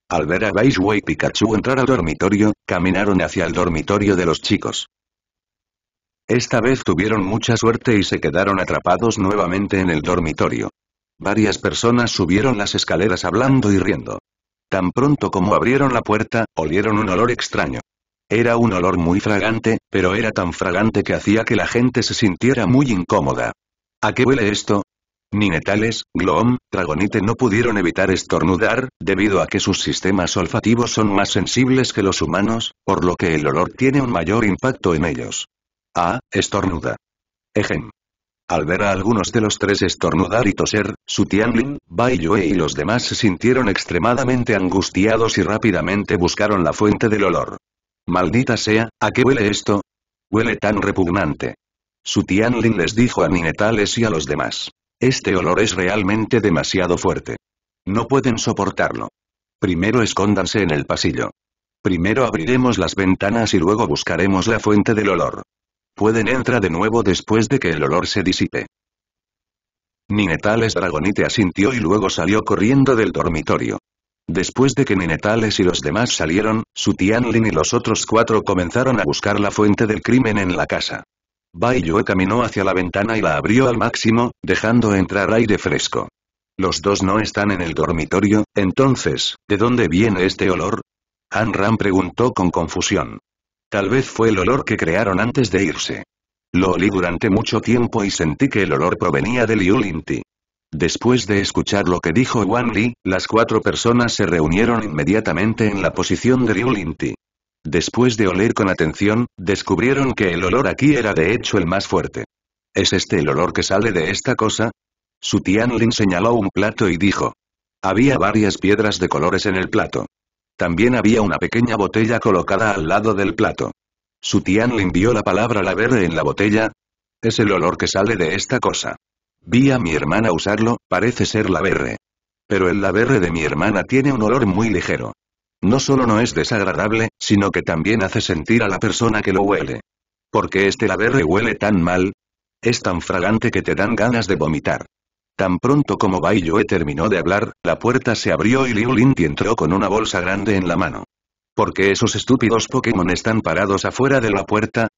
Al ver a Baishue y Pikachu entrar al dormitorio, caminaron hacia el dormitorio de los chicos. Esta vez tuvieron mucha suerte y se quedaron atrapados nuevamente en el dormitorio. Varias personas subieron las escaleras hablando y riendo. Tan pronto como abrieron la puerta, olieron un olor extraño. Era un olor muy fragante, pero era tan fragante que hacía que la gente se sintiera muy incómoda. ¿A qué huele esto? Ninetales, Gloom, Dragonite no pudieron evitar estornudar, debido a que sus sistemas olfativos son más sensibles que los humanos, por lo que el olor tiene un mayor impacto en ellos. Ah, estornuda. Ejem. Al ver a algunos de los tres estornudar y toser, Sutianling, Baiyue y los demás se sintieron extremadamente angustiados y rápidamente buscaron la fuente del olor. Maldita sea, ¿a qué huele esto? Huele tan repugnante. Su Tianlin les dijo a Ninetales y a los demás. Este olor es realmente demasiado fuerte. No pueden soportarlo. Primero escóndanse en el pasillo. Primero abriremos las ventanas y luego buscaremos la fuente del olor. Pueden entrar de nuevo después de que el olor se disipe. Ninetales Dragonite asintió y luego salió corriendo del dormitorio. Después de que Minetales y los demás salieron, Su Tianlin y los otros cuatro comenzaron a buscar la fuente del crimen en la casa. Bai Yue caminó hacia la ventana y la abrió al máximo, dejando entrar aire fresco. Los dos no están en el dormitorio, entonces, ¿de dónde viene este olor? Han Ram preguntó con confusión. Tal vez fue el olor que crearon antes de irse. Lo olí durante mucho tiempo y sentí que el olor provenía de Yulinti. Después de escuchar lo que dijo Wan Li, las cuatro personas se reunieron inmediatamente en la posición de Liu Linti. Después de oler con atención, descubrieron que el olor aquí era de hecho el más fuerte. ¿Es este el olor que sale de esta cosa? Su Tianlin señaló un plato y dijo. Había varias piedras de colores en el plato. También había una pequeña botella colocada al lado del plato. Su Tianlin vio la palabra la verde en la botella. Es el olor que sale de esta cosa. Vi a mi hermana usarlo, parece ser la berre. Pero el laberre de mi hermana tiene un olor muy ligero. No solo no es desagradable, sino que también hace sentir a la persona que lo huele. Porque este laberre huele tan mal? Es tan fragante que te dan ganas de vomitar. Tan pronto como Bai terminó de hablar, la puerta se abrió y Liu Linti entró con una bolsa grande en la mano. ¿Por qué esos estúpidos Pokémon están parados afuera de la puerta?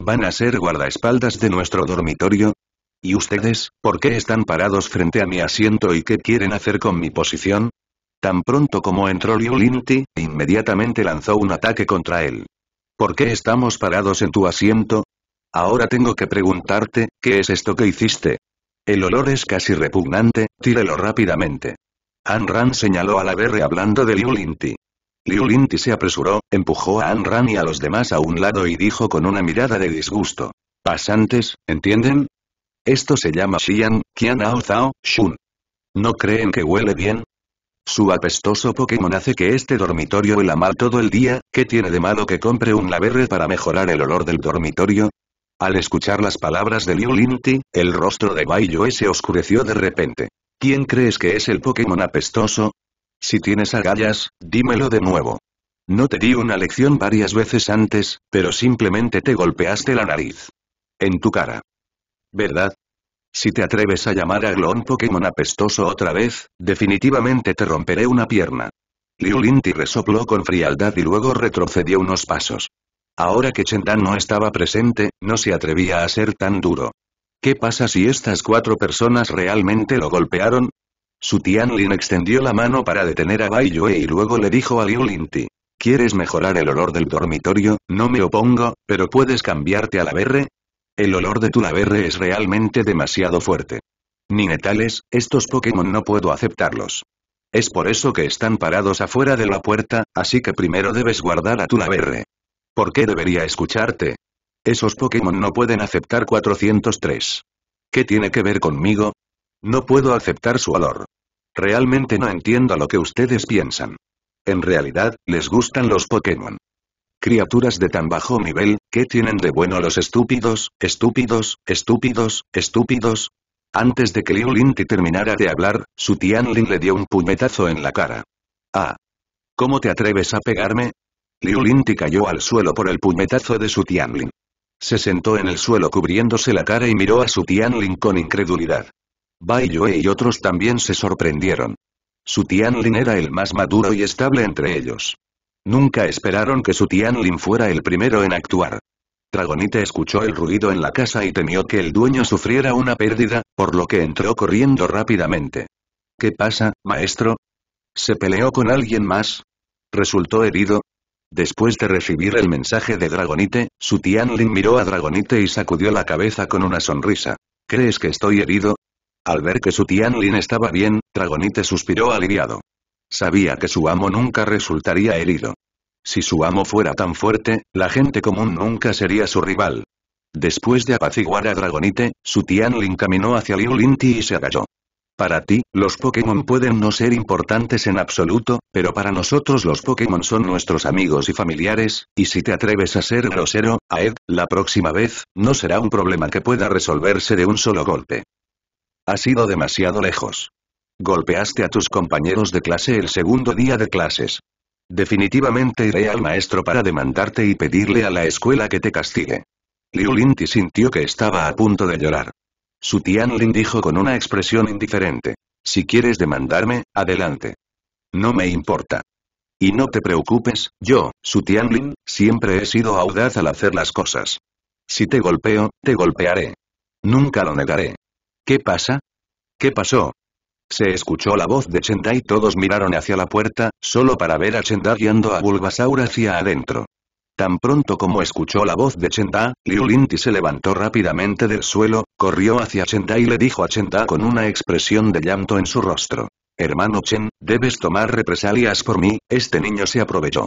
¿Van a ser guardaespaldas de nuestro dormitorio? ¿Y ustedes, por qué están parados frente a mi asiento y qué quieren hacer con mi posición? Tan pronto como entró Liu inmediatamente lanzó un ataque contra él. ¿Por qué estamos parados en tu asiento? Ahora tengo que preguntarte, ¿qué es esto que hiciste? El olor es casi repugnante, tírelo rápidamente. An Ran señaló a la berre hablando de Liulinti. Linti. Liu Linti se apresuró, empujó a An Ran y a los demás a un lado y dijo con una mirada de disgusto. Pasantes, ¿entienden? Esto se llama Xian, Qian Zhao, Shun. ¿No creen que huele bien? Su apestoso Pokémon hace que este dormitorio huela mal todo el día, ¿qué tiene de malo que compre un laberre para mejorar el olor del dormitorio? Al escuchar las palabras de Liu Linti, el rostro de Bai Yue se oscureció de repente. ¿Quién crees que es el Pokémon apestoso? Si tienes agallas, dímelo de nuevo. No te di una lección varias veces antes, pero simplemente te golpeaste la nariz. En tu cara. ¿Verdad? Si te atreves a llamar a Glon Pokémon apestoso otra vez, definitivamente te romperé una pierna. Liu resopló con frialdad y luego retrocedió unos pasos. Ahora que Chendan no estaba presente, no se atrevía a ser tan duro. ¿Qué pasa si estas cuatro personas realmente lo golpearon? Su Tianlin extendió la mano para detener a Bai Yue y luego le dijo a Liu Linti. ¿Quieres mejorar el olor del dormitorio? No me opongo, pero ¿puedes cambiarte a la berre? El olor de Tulaberre es realmente demasiado fuerte. Ni netales, estos Pokémon no puedo aceptarlos. Es por eso que están parados afuera de la puerta, así que primero debes guardar a Tulaberre. ¿Por qué debería escucharte? Esos Pokémon no pueden aceptar 403. ¿Qué tiene que ver conmigo? No puedo aceptar su olor. Realmente no entiendo lo que ustedes piensan. En realidad, les gustan los Pokémon. Criaturas de tan bajo nivel, ¿qué tienen de bueno los estúpidos, estúpidos, estúpidos, estúpidos? Antes de que Liu Linti terminara de hablar, su Lin le dio un puñetazo en la cara. Ah. ¿Cómo te atreves a pegarme? Liu Linti cayó al suelo por el puñetazo de su Lin. Se sentó en el suelo cubriéndose la cara y miró a su Lin con incredulidad. Bai Yue y otros también se sorprendieron. Su Lin era el más maduro y estable entre ellos. Nunca esperaron que su Tianlin fuera el primero en actuar. Dragonite escuchó el ruido en la casa y temió que el dueño sufriera una pérdida, por lo que entró corriendo rápidamente. ¿Qué pasa, maestro? ¿Se peleó con alguien más? ¿Resultó herido? Después de recibir el mensaje de Dragonite, su Tianlin miró a Dragonite y sacudió la cabeza con una sonrisa. ¿Crees que estoy herido? Al ver que su Tianlin estaba bien, Dragonite suspiró aliviado. Sabía que su amo nunca resultaría herido. Si su amo fuera tan fuerte, la gente común nunca sería su rival. Después de apaciguar a Dragonite, su le caminó hacia Liu Linti y se agachó. Para ti, los Pokémon pueden no ser importantes en absoluto, pero para nosotros los Pokémon son nuestros amigos y familiares, y si te atreves a ser grosero, Ed, la próxima vez, no será un problema que pueda resolverse de un solo golpe. Ha sido demasiado lejos. Golpeaste a tus compañeros de clase el segundo día de clases. Definitivamente iré al maestro para demandarte y pedirle a la escuela que te castigue. Liu Linti sintió que estaba a punto de llorar. Su Tianlin dijo con una expresión indiferente. Si quieres demandarme, adelante. No me importa. Y no te preocupes, yo, Su lin siempre he sido audaz al hacer las cosas. Si te golpeo, te golpearé. Nunca lo negaré. ¿Qué pasa? ¿Qué pasó? Se escuchó la voz de Chenda y todos miraron hacia la puerta, solo para ver a Chenda guiando a Bulbasaur hacia adentro. Tan pronto como escuchó la voz de Chenda, Liu Linti se levantó rápidamente del suelo, corrió hacia Chenda y le dijo a Chenda con una expresión de llanto en su rostro. Hermano Chen, debes tomar represalias por mí, este niño se aprovechó.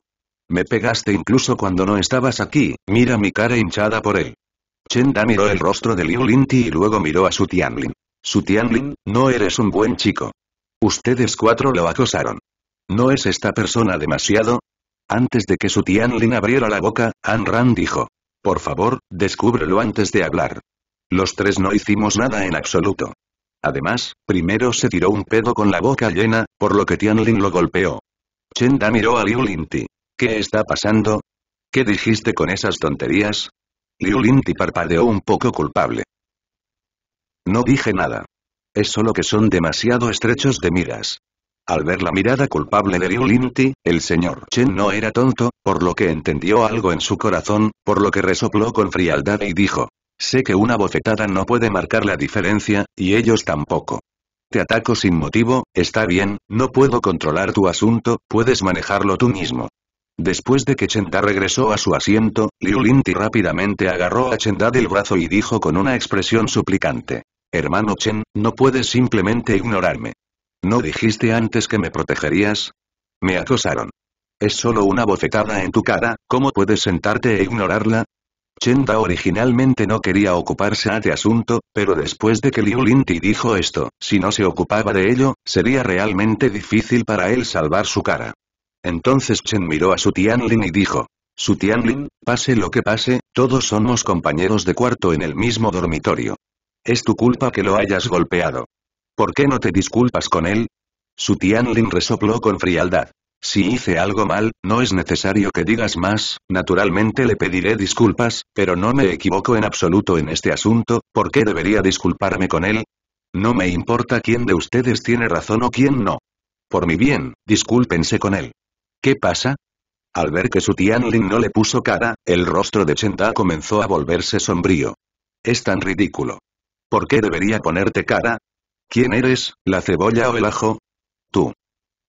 Me pegaste incluso cuando no estabas aquí, mira mi cara hinchada por él. Chenda miró el rostro de Liu Linti y luego miró a su Tianlin. Su Tianlin, no eres un buen chico. Ustedes cuatro lo acosaron. ¿No es esta persona demasiado? Antes de que Su Tianlin abriera la boca, An Ran dijo. Por favor, descúbrelo antes de hablar. Los tres no hicimos nada en absoluto. Además, primero se tiró un pedo con la boca llena, por lo que Tianlin lo golpeó. Chenda miró a Liu Linti. ¿Qué está pasando? ¿Qué dijiste con esas tonterías? Liu Linti parpadeó un poco culpable. No dije nada. Es solo que son demasiado estrechos de miras. Al ver la mirada culpable de Liu Linti, el señor Chen no era tonto, por lo que entendió algo en su corazón, por lo que resopló con frialdad y dijo. Sé que una bofetada no puede marcar la diferencia, y ellos tampoco. Te ataco sin motivo, está bien, no puedo controlar tu asunto, puedes manejarlo tú mismo. Después de que Chenda regresó a su asiento, Liu Linti rápidamente agarró a Chenda del brazo y dijo con una expresión suplicante. Hermano Chen, no puedes simplemente ignorarme. ¿No dijiste antes que me protegerías? Me acosaron. Es solo una bofetada en tu cara, ¿cómo puedes sentarte e ignorarla? Chen Da originalmente no quería ocuparse de asunto, pero después de que Liu Linti dijo esto, si no se ocupaba de ello, sería realmente difícil para él salvar su cara. Entonces Chen miró a su Tianlin y dijo, Su Tianlin, pase lo que pase, todos somos compañeros de cuarto en el mismo dormitorio. Es tu culpa que lo hayas golpeado. ¿Por qué no te disculpas con él? Su Tianlin resopló con frialdad. Si hice algo mal, no es necesario que digas más, naturalmente le pediré disculpas, pero no me equivoco en absoluto en este asunto, ¿por qué debería disculparme con él? No me importa quién de ustedes tiene razón o quién no. Por mi bien, discúlpense con él. ¿Qué pasa? Al ver que su Tianlin no le puso cara, el rostro de Chenta comenzó a volverse sombrío. Es tan ridículo. ¿Por qué debería ponerte cara? ¿Quién eres, la cebolla o el ajo? Tú.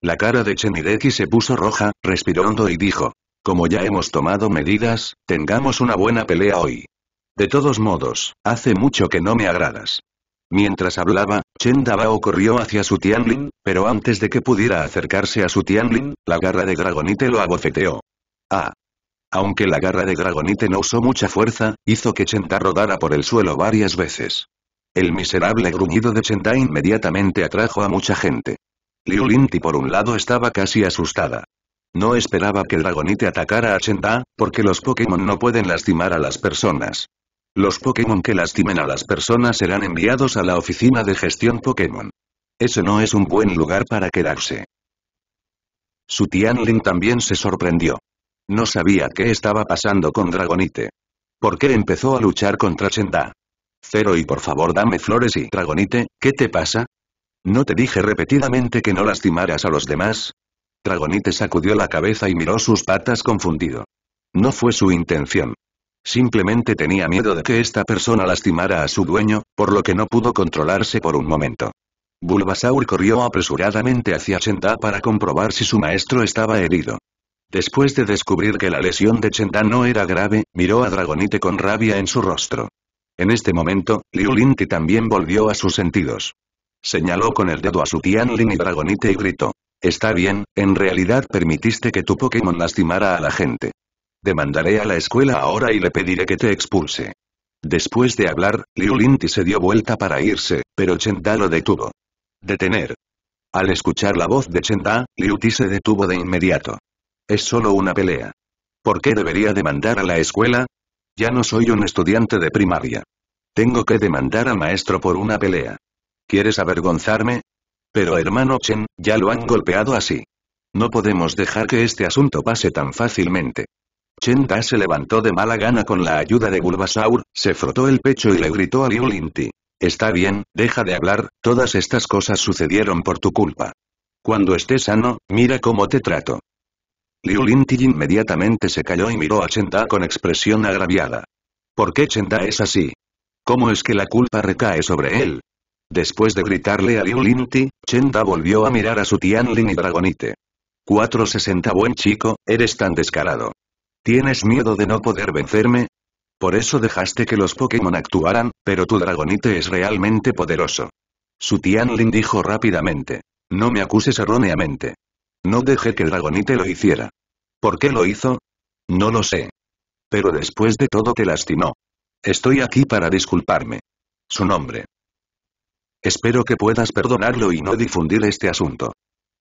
La cara de Chenireki se puso roja, respiró hondo y dijo. Como ya hemos tomado medidas, tengamos una buena pelea hoy. De todos modos, hace mucho que no me agradas. Mientras hablaba, Chen Dabao corrió hacia su Tianlin, pero antes de que pudiera acercarse a su Tianlin, la garra de Dragonite lo abofeteó. Ah. Aunque la garra de Dragonite no usó mucha fuerza, hizo que Chenta rodara por el suelo varias veces. El miserable gruñido de Chenda inmediatamente atrajo a mucha gente. Liu Linti por un lado estaba casi asustada. No esperaba que dragonite atacara a Chenda, porque los Pokémon no pueden lastimar a las personas. Los Pokémon que lastimen a las personas serán enviados a la oficina de gestión Pokémon. Ese no es un buen lugar para quedarse. Su Tianlin también se sorprendió. No sabía qué estaba pasando con Dragonite. ¿Por qué empezó a luchar contra Chenda? Cero y por favor dame flores y Dragonite, ¿qué te pasa? ¿No te dije repetidamente que no lastimaras a los demás? Dragonite sacudió la cabeza y miró sus patas confundido. No fue su intención. Simplemente tenía miedo de que esta persona lastimara a su dueño, por lo que no pudo controlarse por un momento. Bulbasaur corrió apresuradamente hacia Chenda para comprobar si su maestro estaba herido. Después de descubrir que la lesión de Chenda no era grave, miró a Dragonite con rabia en su rostro. En este momento, Liu Linti también volvió a sus sentidos. Señaló con el dedo a su Tianlin y Dragonite y gritó. Está bien, en realidad permitiste que tu Pokémon lastimara a la gente. Demandaré a la escuela ahora y le pediré que te expulse. Después de hablar, Liu Linti se dio vuelta para irse, pero Chenta lo detuvo. Detener. Al escuchar la voz de Chenta, Liu se detuvo de inmediato. Es solo una pelea. ¿Por qué debería demandar a la escuela? Ya no soy un estudiante de primaria. Tengo que demandar a maestro por una pelea. ¿Quieres avergonzarme? Pero hermano Chen, ya lo han golpeado así. No podemos dejar que este asunto pase tan fácilmente. Chen Da se levantó de mala gana con la ayuda de Bulbasaur, se frotó el pecho y le gritó a Liu Linti. Está bien, deja de hablar, todas estas cosas sucedieron por tu culpa. Cuando estés sano, mira cómo te trato. Liu Linti inmediatamente se calló y miró a Chenda con expresión agraviada. ¿Por qué Chenda es así? ¿Cómo es que la culpa recae sobre él? Después de gritarle a Liu Linti, Chenda volvió a mirar a su Tianlin y Dragonite. 460 Buen chico, eres tan descarado. ¿Tienes miedo de no poder vencerme? Por eso dejaste que los Pokémon actuaran, pero tu Dragonite es realmente poderoso. Su Tianlin dijo rápidamente. No me acuses erróneamente. No dejé que Dragonite lo hiciera. ¿Por qué lo hizo? No lo sé. Pero después de todo te lastimó. Estoy aquí para disculparme. Su nombre. Espero que puedas perdonarlo y no difundir este asunto.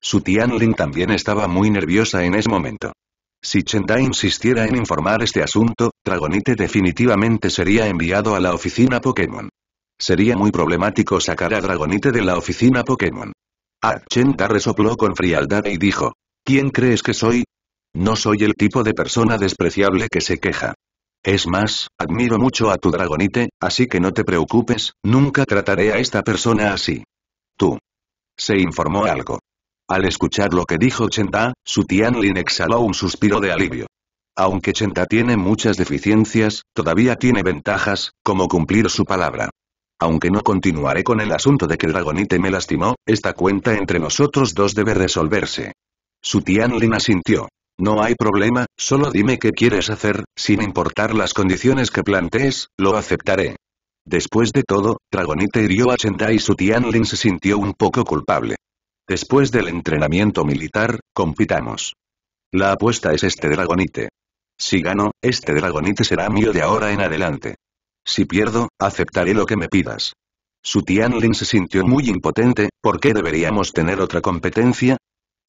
Su Tianling también estaba muy nerviosa en ese momento. Si Chenda insistiera en informar este asunto, Dragonite definitivamente sería enviado a la oficina Pokémon. Sería muy problemático sacar a Dragonite de la oficina Pokémon. Ah, resopló con frialdad y dijo. ¿Quién crees que soy? No soy el tipo de persona despreciable que se queja. Es más, admiro mucho a tu dragonite, así que no te preocupes, nunca trataré a esta persona así. Tú. Se informó algo. Al escuchar lo que dijo Chenta, su Tianlin exhaló un suspiro de alivio. Aunque Chenta tiene muchas deficiencias, todavía tiene ventajas, como cumplir su palabra. Aunque no continuaré con el asunto de que Dragonite me lastimó, esta cuenta entre nosotros dos debe resolverse. Su Tianlin asintió. No hay problema, solo dime qué quieres hacer, sin importar las condiciones que plantees, lo aceptaré. Después de todo, Dragonite hirió a Tai y su Tianlin se sintió un poco culpable. Después del entrenamiento militar, compitamos. La apuesta es este Dragonite. Si gano, este Dragonite será mío de ahora en adelante. Si pierdo, aceptaré lo que me pidas. Su Tianlin se sintió muy impotente, ¿por qué deberíamos tener otra competencia?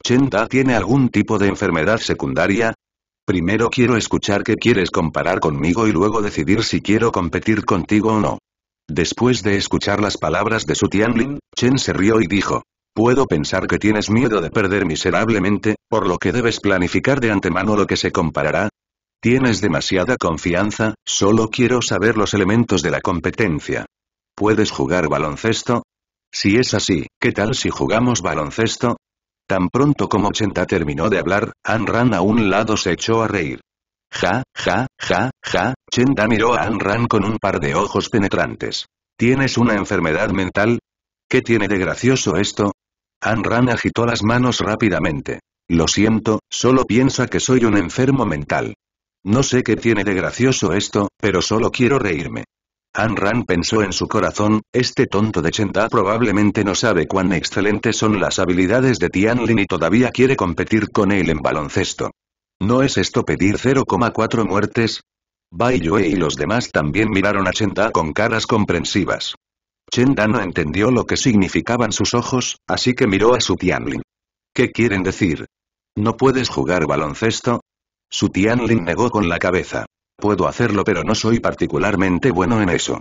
¿Chen Ta tiene algún tipo de enfermedad secundaria? Primero quiero escuchar que quieres comparar conmigo y luego decidir si quiero competir contigo o no. Después de escuchar las palabras de su Tianlin, Chen se rió y dijo. Puedo pensar que tienes miedo de perder miserablemente, por lo que debes planificar de antemano lo que se comparará. Tienes demasiada confianza, solo quiero saber los elementos de la competencia. ¿Puedes jugar baloncesto? Si es así, ¿qué tal si jugamos baloncesto? Tan pronto como Chenta terminó de hablar, Ran a un lado se echó a reír. Ja, ja, ja, ja, Chenta miró a Anran con un par de ojos penetrantes. ¿Tienes una enfermedad mental? ¿Qué tiene de gracioso esto? Ran agitó las manos rápidamente. Lo siento, solo piensa que soy un enfermo mental. No sé qué tiene de gracioso esto, pero solo quiero reírme. An Ran pensó en su corazón, este tonto de Da probablemente no sabe cuán excelentes son las habilidades de Tianlin y todavía quiere competir con él en baloncesto. ¿No es esto pedir 0,4 muertes? Bai Yue y los demás también miraron a Da con caras comprensivas. Da no entendió lo que significaban sus ojos, así que miró a su Tianlin. ¿Qué quieren decir? ¿No puedes jugar baloncesto? Su Tianlin negó con la cabeza. Puedo hacerlo pero no soy particularmente bueno en eso.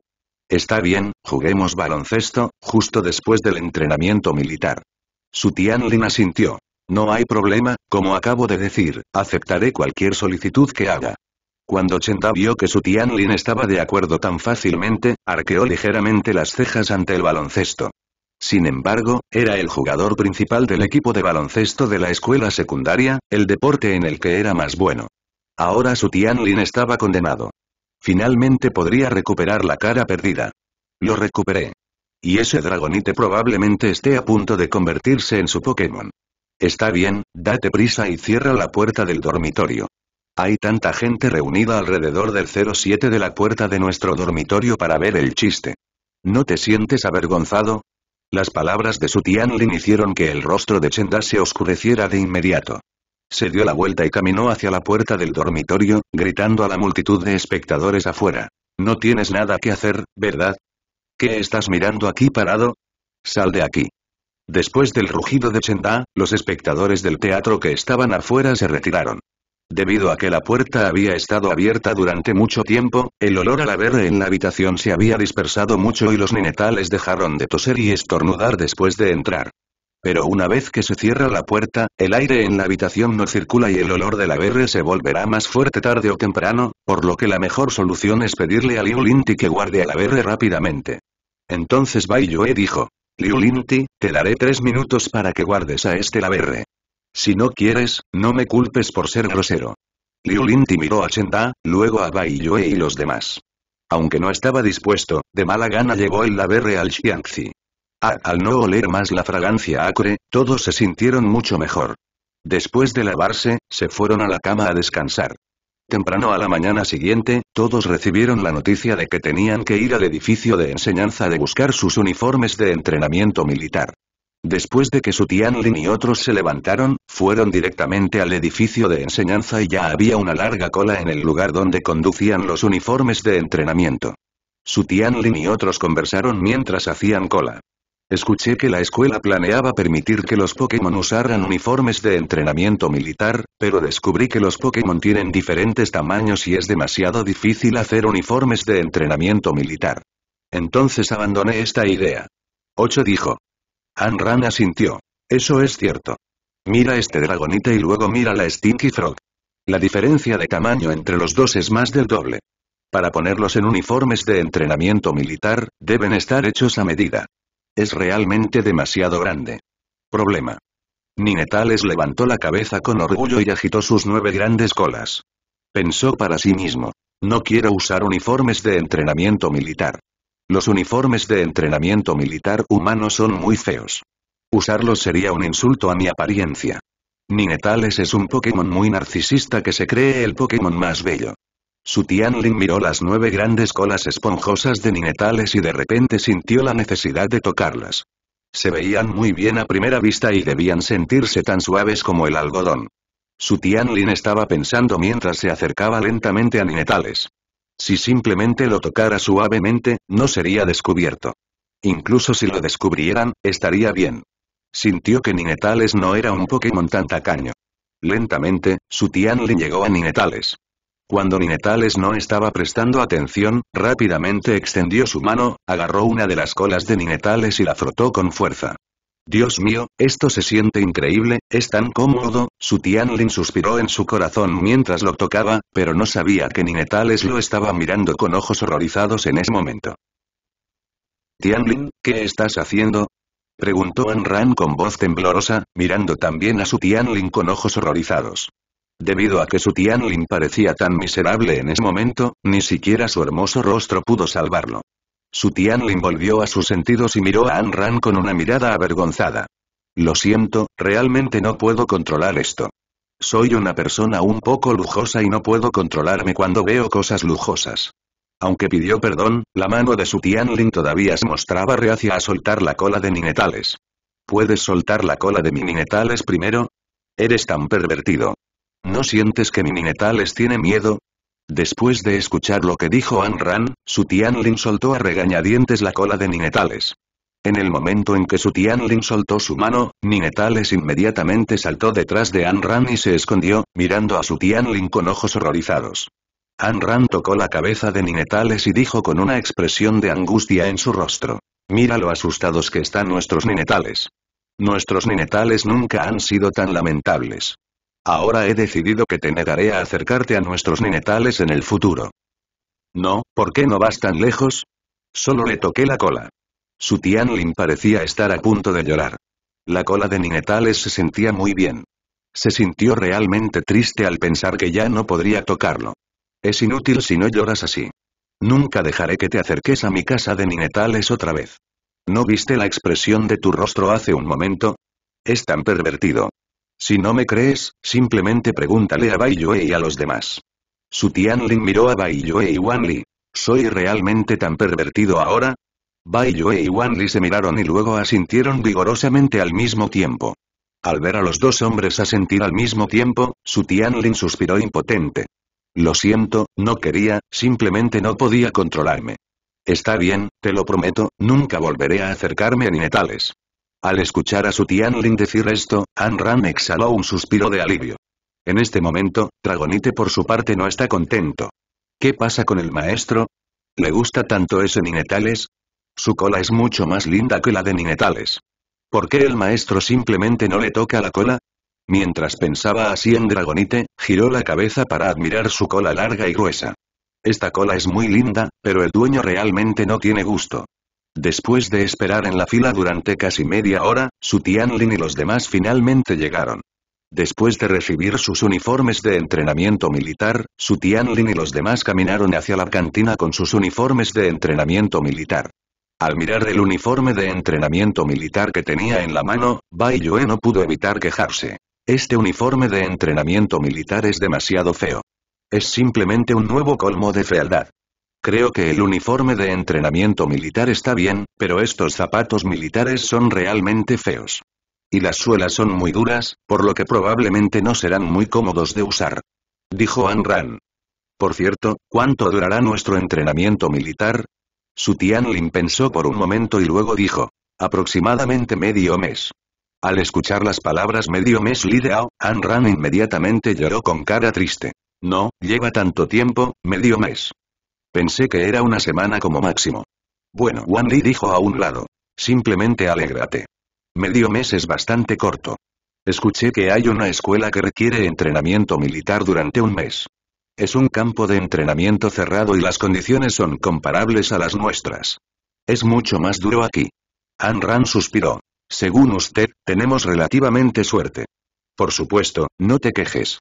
Está bien, juguemos baloncesto, justo después del entrenamiento militar. Su Tianlin asintió. No hay problema, como acabo de decir, aceptaré cualquier solicitud que haga. Cuando Chenda vio que su Tianlin estaba de acuerdo tan fácilmente, arqueó ligeramente las cejas ante el baloncesto. Sin embargo, era el jugador principal del equipo de baloncesto de la escuela secundaria, el deporte en el que era más bueno. Ahora su Tianlin estaba condenado. Finalmente podría recuperar la cara perdida. Lo recuperé. Y ese dragonite probablemente esté a punto de convertirse en su Pokémon. Está bien, date prisa y cierra la puerta del dormitorio. Hay tanta gente reunida alrededor del 07 de la puerta de nuestro dormitorio para ver el chiste. ¿No te sientes avergonzado? Las palabras de su Tianlin hicieron que el rostro de Chenda se oscureciera de inmediato se dio la vuelta y caminó hacia la puerta del dormitorio, gritando a la multitud de espectadores afuera. No tienes nada que hacer, ¿verdad? ¿Qué estás mirando aquí parado? Sal de aquí. Después del rugido de Chenda, los espectadores del teatro que estaban afuera se retiraron. Debido a que la puerta había estado abierta durante mucho tiempo, el olor a la verre en la habitación se había dispersado mucho y los ninetales dejaron de toser y estornudar después de entrar. Pero una vez que se cierra la puerta, el aire en la habitación no circula y el olor de la BR se volverá más fuerte tarde o temprano, por lo que la mejor solución es pedirle a Liu Linti que guarde a la rápidamente. Entonces Bai Yue dijo. Liu Linti, te daré tres minutos para que guardes a este la Si no quieres, no me culpes por ser grosero. Liu Linti miró a Da, luego a Bai Yue y los demás. Aunque no estaba dispuesto, de mala gana llevó el laberre al Xiangxi. Ah, al no oler más la fragancia acre, todos se sintieron mucho mejor. Después de lavarse, se fueron a la cama a descansar. Temprano a la mañana siguiente, todos recibieron la noticia de que tenían que ir al edificio de enseñanza de buscar sus uniformes de entrenamiento militar. Después de que su Tianlin y otros se levantaron, fueron directamente al edificio de enseñanza y ya había una larga cola en el lugar donde conducían los uniformes de entrenamiento. Su Tianlin y otros conversaron mientras hacían cola. Escuché que la escuela planeaba permitir que los Pokémon usaran uniformes de entrenamiento militar, pero descubrí que los Pokémon tienen diferentes tamaños y es demasiado difícil hacer uniformes de entrenamiento militar. Entonces abandoné esta idea. 8 dijo. Anran asintió. Eso es cierto. Mira este dragonita y luego mira la Stinky Frog. La diferencia de tamaño entre los dos es más del doble. Para ponerlos en uniformes de entrenamiento militar, deben estar hechos a medida. Es realmente demasiado grande. Problema. Ninetales levantó la cabeza con orgullo y agitó sus nueve grandes colas. Pensó para sí mismo. No quiero usar uniformes de entrenamiento militar. Los uniformes de entrenamiento militar humano son muy feos. Usarlos sería un insulto a mi apariencia. Ninetales es un Pokémon muy narcisista que se cree el Pokémon más bello. Su Lin miró las nueve grandes colas esponjosas de ninetales y de repente sintió la necesidad de tocarlas. Se veían muy bien a primera vista y debían sentirse tan suaves como el algodón. Su Tianlin estaba pensando mientras se acercaba lentamente a Ninetales. Si simplemente lo tocara suavemente, no sería descubierto. Incluso si lo descubrieran, estaría bien. Sintió que Ninetales no era un Pokémon tan tacaño. Lentamente, su Tianlin llegó a Ninetales. Cuando Ninetales no estaba prestando atención, rápidamente extendió su mano, agarró una de las colas de Ninetales y la frotó con fuerza. Dios mío, esto se siente increíble, es tan cómodo, su Tianlin suspiró en su corazón mientras lo tocaba, pero no sabía que Ninetales lo estaba mirando con ojos horrorizados en ese momento. Tianlin, ¿qué estás haciendo? Preguntó Anran con voz temblorosa, mirando también a su Tianlin con ojos horrorizados. Debido a que su Tianlin parecía tan miserable en ese momento, ni siquiera su hermoso rostro pudo salvarlo. Su Tianlin volvió a sus sentidos y miró a An Ran con una mirada avergonzada. Lo siento, realmente no puedo controlar esto. Soy una persona un poco lujosa y no puedo controlarme cuando veo cosas lujosas. Aunque pidió perdón, la mano de su Tianlin todavía se mostraba reacia a soltar la cola de Ninetales. ¿Puedes soltar la cola de mi primero? Eres tan pervertido. ¿No sientes que mi Ninetales tiene miedo? Después de escuchar lo que dijo Anran, su Tianlin soltó a regañadientes la cola de Ninetales. En el momento en que su Tianlin soltó su mano, Ninetales inmediatamente saltó detrás de Anran y se escondió, mirando a su Tianlin con ojos horrorizados. Anran tocó la cabeza de Ninetales y dijo con una expresión de angustia en su rostro. Mira lo asustados que están nuestros Ninetales. Nuestros Ninetales nunca han sido tan lamentables. Ahora he decidido que te negaré a acercarte a nuestros ninetales en el futuro. No, ¿por qué no vas tan lejos? Solo le toqué la cola. Su Tianlin parecía estar a punto de llorar. La cola de Ninetales se sentía muy bien. Se sintió realmente triste al pensar que ya no podría tocarlo. Es inútil si no lloras así. Nunca dejaré que te acerques a mi casa de Ninetales otra vez. ¿No viste la expresión de tu rostro hace un momento? Es tan pervertido. Si no me crees, simplemente pregúntale a Bai Yue y a los demás. Su Lin miró a Bai Yue y Wan Li. ¿Soy realmente tan pervertido ahora? Bai Yue y Wan Li se miraron y luego asintieron vigorosamente al mismo tiempo. Al ver a los dos hombres asentir al mismo tiempo, Su Lin suspiró impotente. Lo siento, no quería, simplemente no podía controlarme. Está bien, te lo prometo, nunca volveré a acercarme a Ninetales. Al escuchar a su Tianlin decir esto, An Ran exhaló un suspiro de alivio. En este momento, Dragonite por su parte no está contento. ¿Qué pasa con el maestro? ¿Le gusta tanto ese Ninetales? Su cola es mucho más linda que la de Ninetales. ¿Por qué el maestro simplemente no le toca la cola? Mientras pensaba así en Dragonite, giró la cabeza para admirar su cola larga y gruesa. Esta cola es muy linda, pero el dueño realmente no tiene gusto. Después de esperar en la fila durante casi media hora, Su Tianlin y los demás finalmente llegaron. Después de recibir sus uniformes de entrenamiento militar, Su Tianlin y los demás caminaron hacia la cantina con sus uniformes de entrenamiento militar. Al mirar el uniforme de entrenamiento militar que tenía en la mano, Bai Yue no pudo evitar quejarse. Este uniforme de entrenamiento militar es demasiado feo. Es simplemente un nuevo colmo de fealdad. Creo que el uniforme de entrenamiento militar está bien, pero estos zapatos militares son realmente feos. Y las suelas son muy duras, por lo que probablemente no serán muy cómodos de usar. Dijo Ran. Por cierto, ¿cuánto durará nuestro entrenamiento militar? Su Tianlin pensó por un momento y luego dijo. Aproximadamente medio mes. Al escuchar las palabras medio mes Han Ran inmediatamente lloró con cara triste. No, lleva tanto tiempo, medio mes. Pensé que era una semana como máximo. Bueno, Wan Li dijo a un lado. Simplemente alégrate. Medio mes es bastante corto. Escuché que hay una escuela que requiere entrenamiento militar durante un mes. Es un campo de entrenamiento cerrado y las condiciones son comparables a las nuestras. Es mucho más duro aquí. Han Ran suspiró. Según usted, tenemos relativamente suerte. Por supuesto, no te quejes.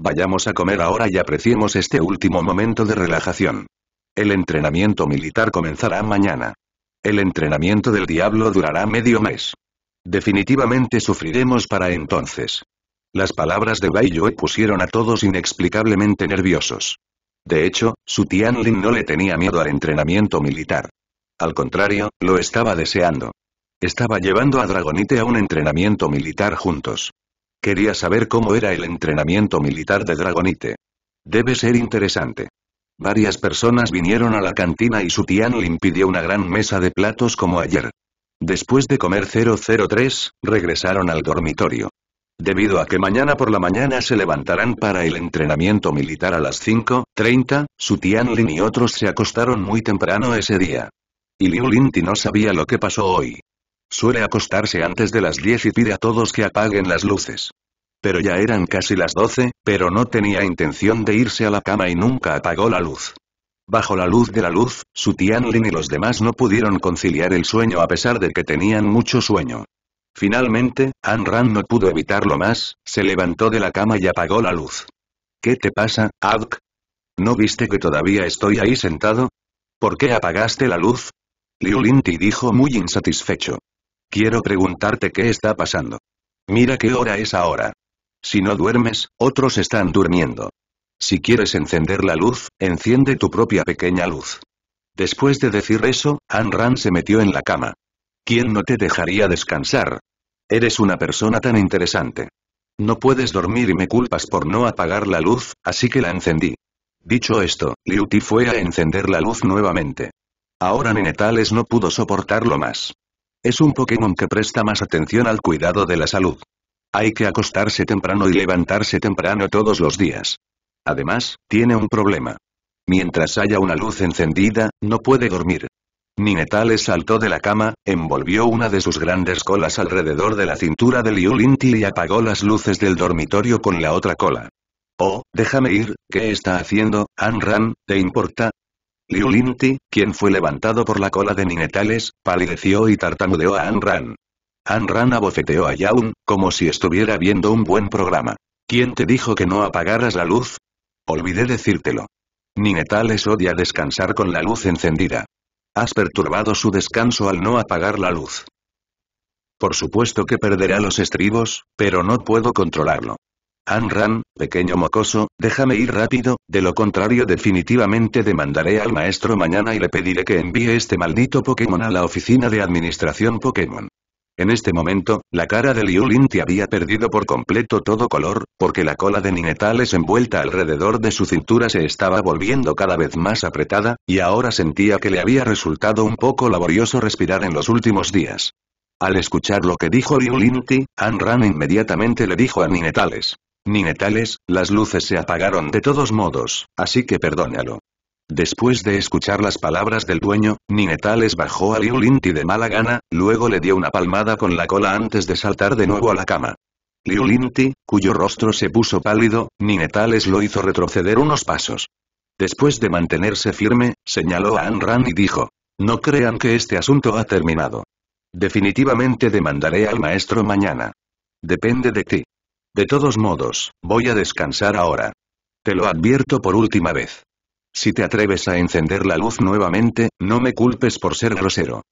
Vayamos a comer ahora y apreciemos este último momento de relajación. El entrenamiento militar comenzará mañana. El entrenamiento del diablo durará medio mes. Definitivamente sufriremos para entonces. Las palabras de Bai Yue pusieron a todos inexplicablemente nerviosos. De hecho, su Tianlin no le tenía miedo al entrenamiento militar. Al contrario, lo estaba deseando. Estaba llevando a Dragonite a un entrenamiento militar juntos. Quería saber cómo era el entrenamiento militar de Dragonite. Debe ser interesante. Varias personas vinieron a la cantina y su pidió una gran mesa de platos como ayer. Después de comer 003, regresaron al dormitorio. Debido a que mañana por la mañana se levantarán para el entrenamiento militar a las 5.30, Su Tianlin y otros se acostaron muy temprano ese día. Y Liu Linti no sabía lo que pasó hoy. Suele acostarse antes de las 10 y pide a todos que apaguen las luces pero ya eran casi las doce, pero no tenía intención de irse a la cama y nunca apagó la luz. Bajo la luz de la luz, su Tianlin y los demás no pudieron conciliar el sueño a pesar de que tenían mucho sueño. Finalmente, An Ran no pudo evitarlo más, se levantó de la cama y apagó la luz. ¿Qué te pasa, Adk? ¿No viste que todavía estoy ahí sentado? ¿Por qué apagaste la luz? Liu dijo muy insatisfecho. Quiero preguntarte qué está pasando. Mira qué hora es ahora. Si no duermes, otros están durmiendo. Si quieres encender la luz, enciende tu propia pequeña luz. Después de decir eso, Anran Ran se metió en la cama. ¿Quién no te dejaría descansar? Eres una persona tan interesante. No puedes dormir y me culpas por no apagar la luz, así que la encendí. Dicho esto, Liu Ti fue a encender la luz nuevamente. Ahora Nenetales no pudo soportarlo más. Es un Pokémon que presta más atención al cuidado de la salud. Hay que acostarse temprano y levantarse temprano todos los días. Además, tiene un problema. Mientras haya una luz encendida, no puede dormir. Ninetales saltó de la cama, envolvió una de sus grandes colas alrededor de la cintura de Liulinti y apagó las luces del dormitorio con la otra cola. Oh, déjame ir, ¿qué está haciendo, Anran, te importa? Liulinti, quien fue levantado por la cola de Ninetales, palideció y tartamudeó a Anran. Anran abofeteó a Yaun, como si estuviera viendo un buen programa. ¿Quién te dijo que no apagaras la luz? Olvidé decírtelo. Ninetales odia descansar con la luz encendida. Has perturbado su descanso al no apagar la luz. Por supuesto que perderá los estribos, pero no puedo controlarlo. Anran, pequeño mocoso, déjame ir rápido, de lo contrario definitivamente demandaré al maestro mañana y le pediré que envíe este maldito Pokémon a la oficina de administración Pokémon. En este momento, la cara de Liu Linti había perdido por completo todo color, porque la cola de Ninetales envuelta alrededor de su cintura se estaba volviendo cada vez más apretada, y ahora sentía que le había resultado un poco laborioso respirar en los últimos días. Al escuchar lo que dijo Liulinti, Linti, Ran inmediatamente le dijo a Ninetales. Ninetales, las luces se apagaron de todos modos, así que perdónalo. Después de escuchar las palabras del dueño, Ninetales bajó a Liu Linti de mala gana, luego le dio una palmada con la cola antes de saltar de nuevo a la cama. Liu cuyo rostro se puso pálido, Ninetales lo hizo retroceder unos pasos. Después de mantenerse firme, señaló a Anran y dijo, no crean que este asunto ha terminado. Definitivamente demandaré al maestro mañana. Depende de ti. De todos modos, voy a descansar ahora. Te lo advierto por última vez. Si te atreves a encender la luz nuevamente, no me culpes por ser grosero.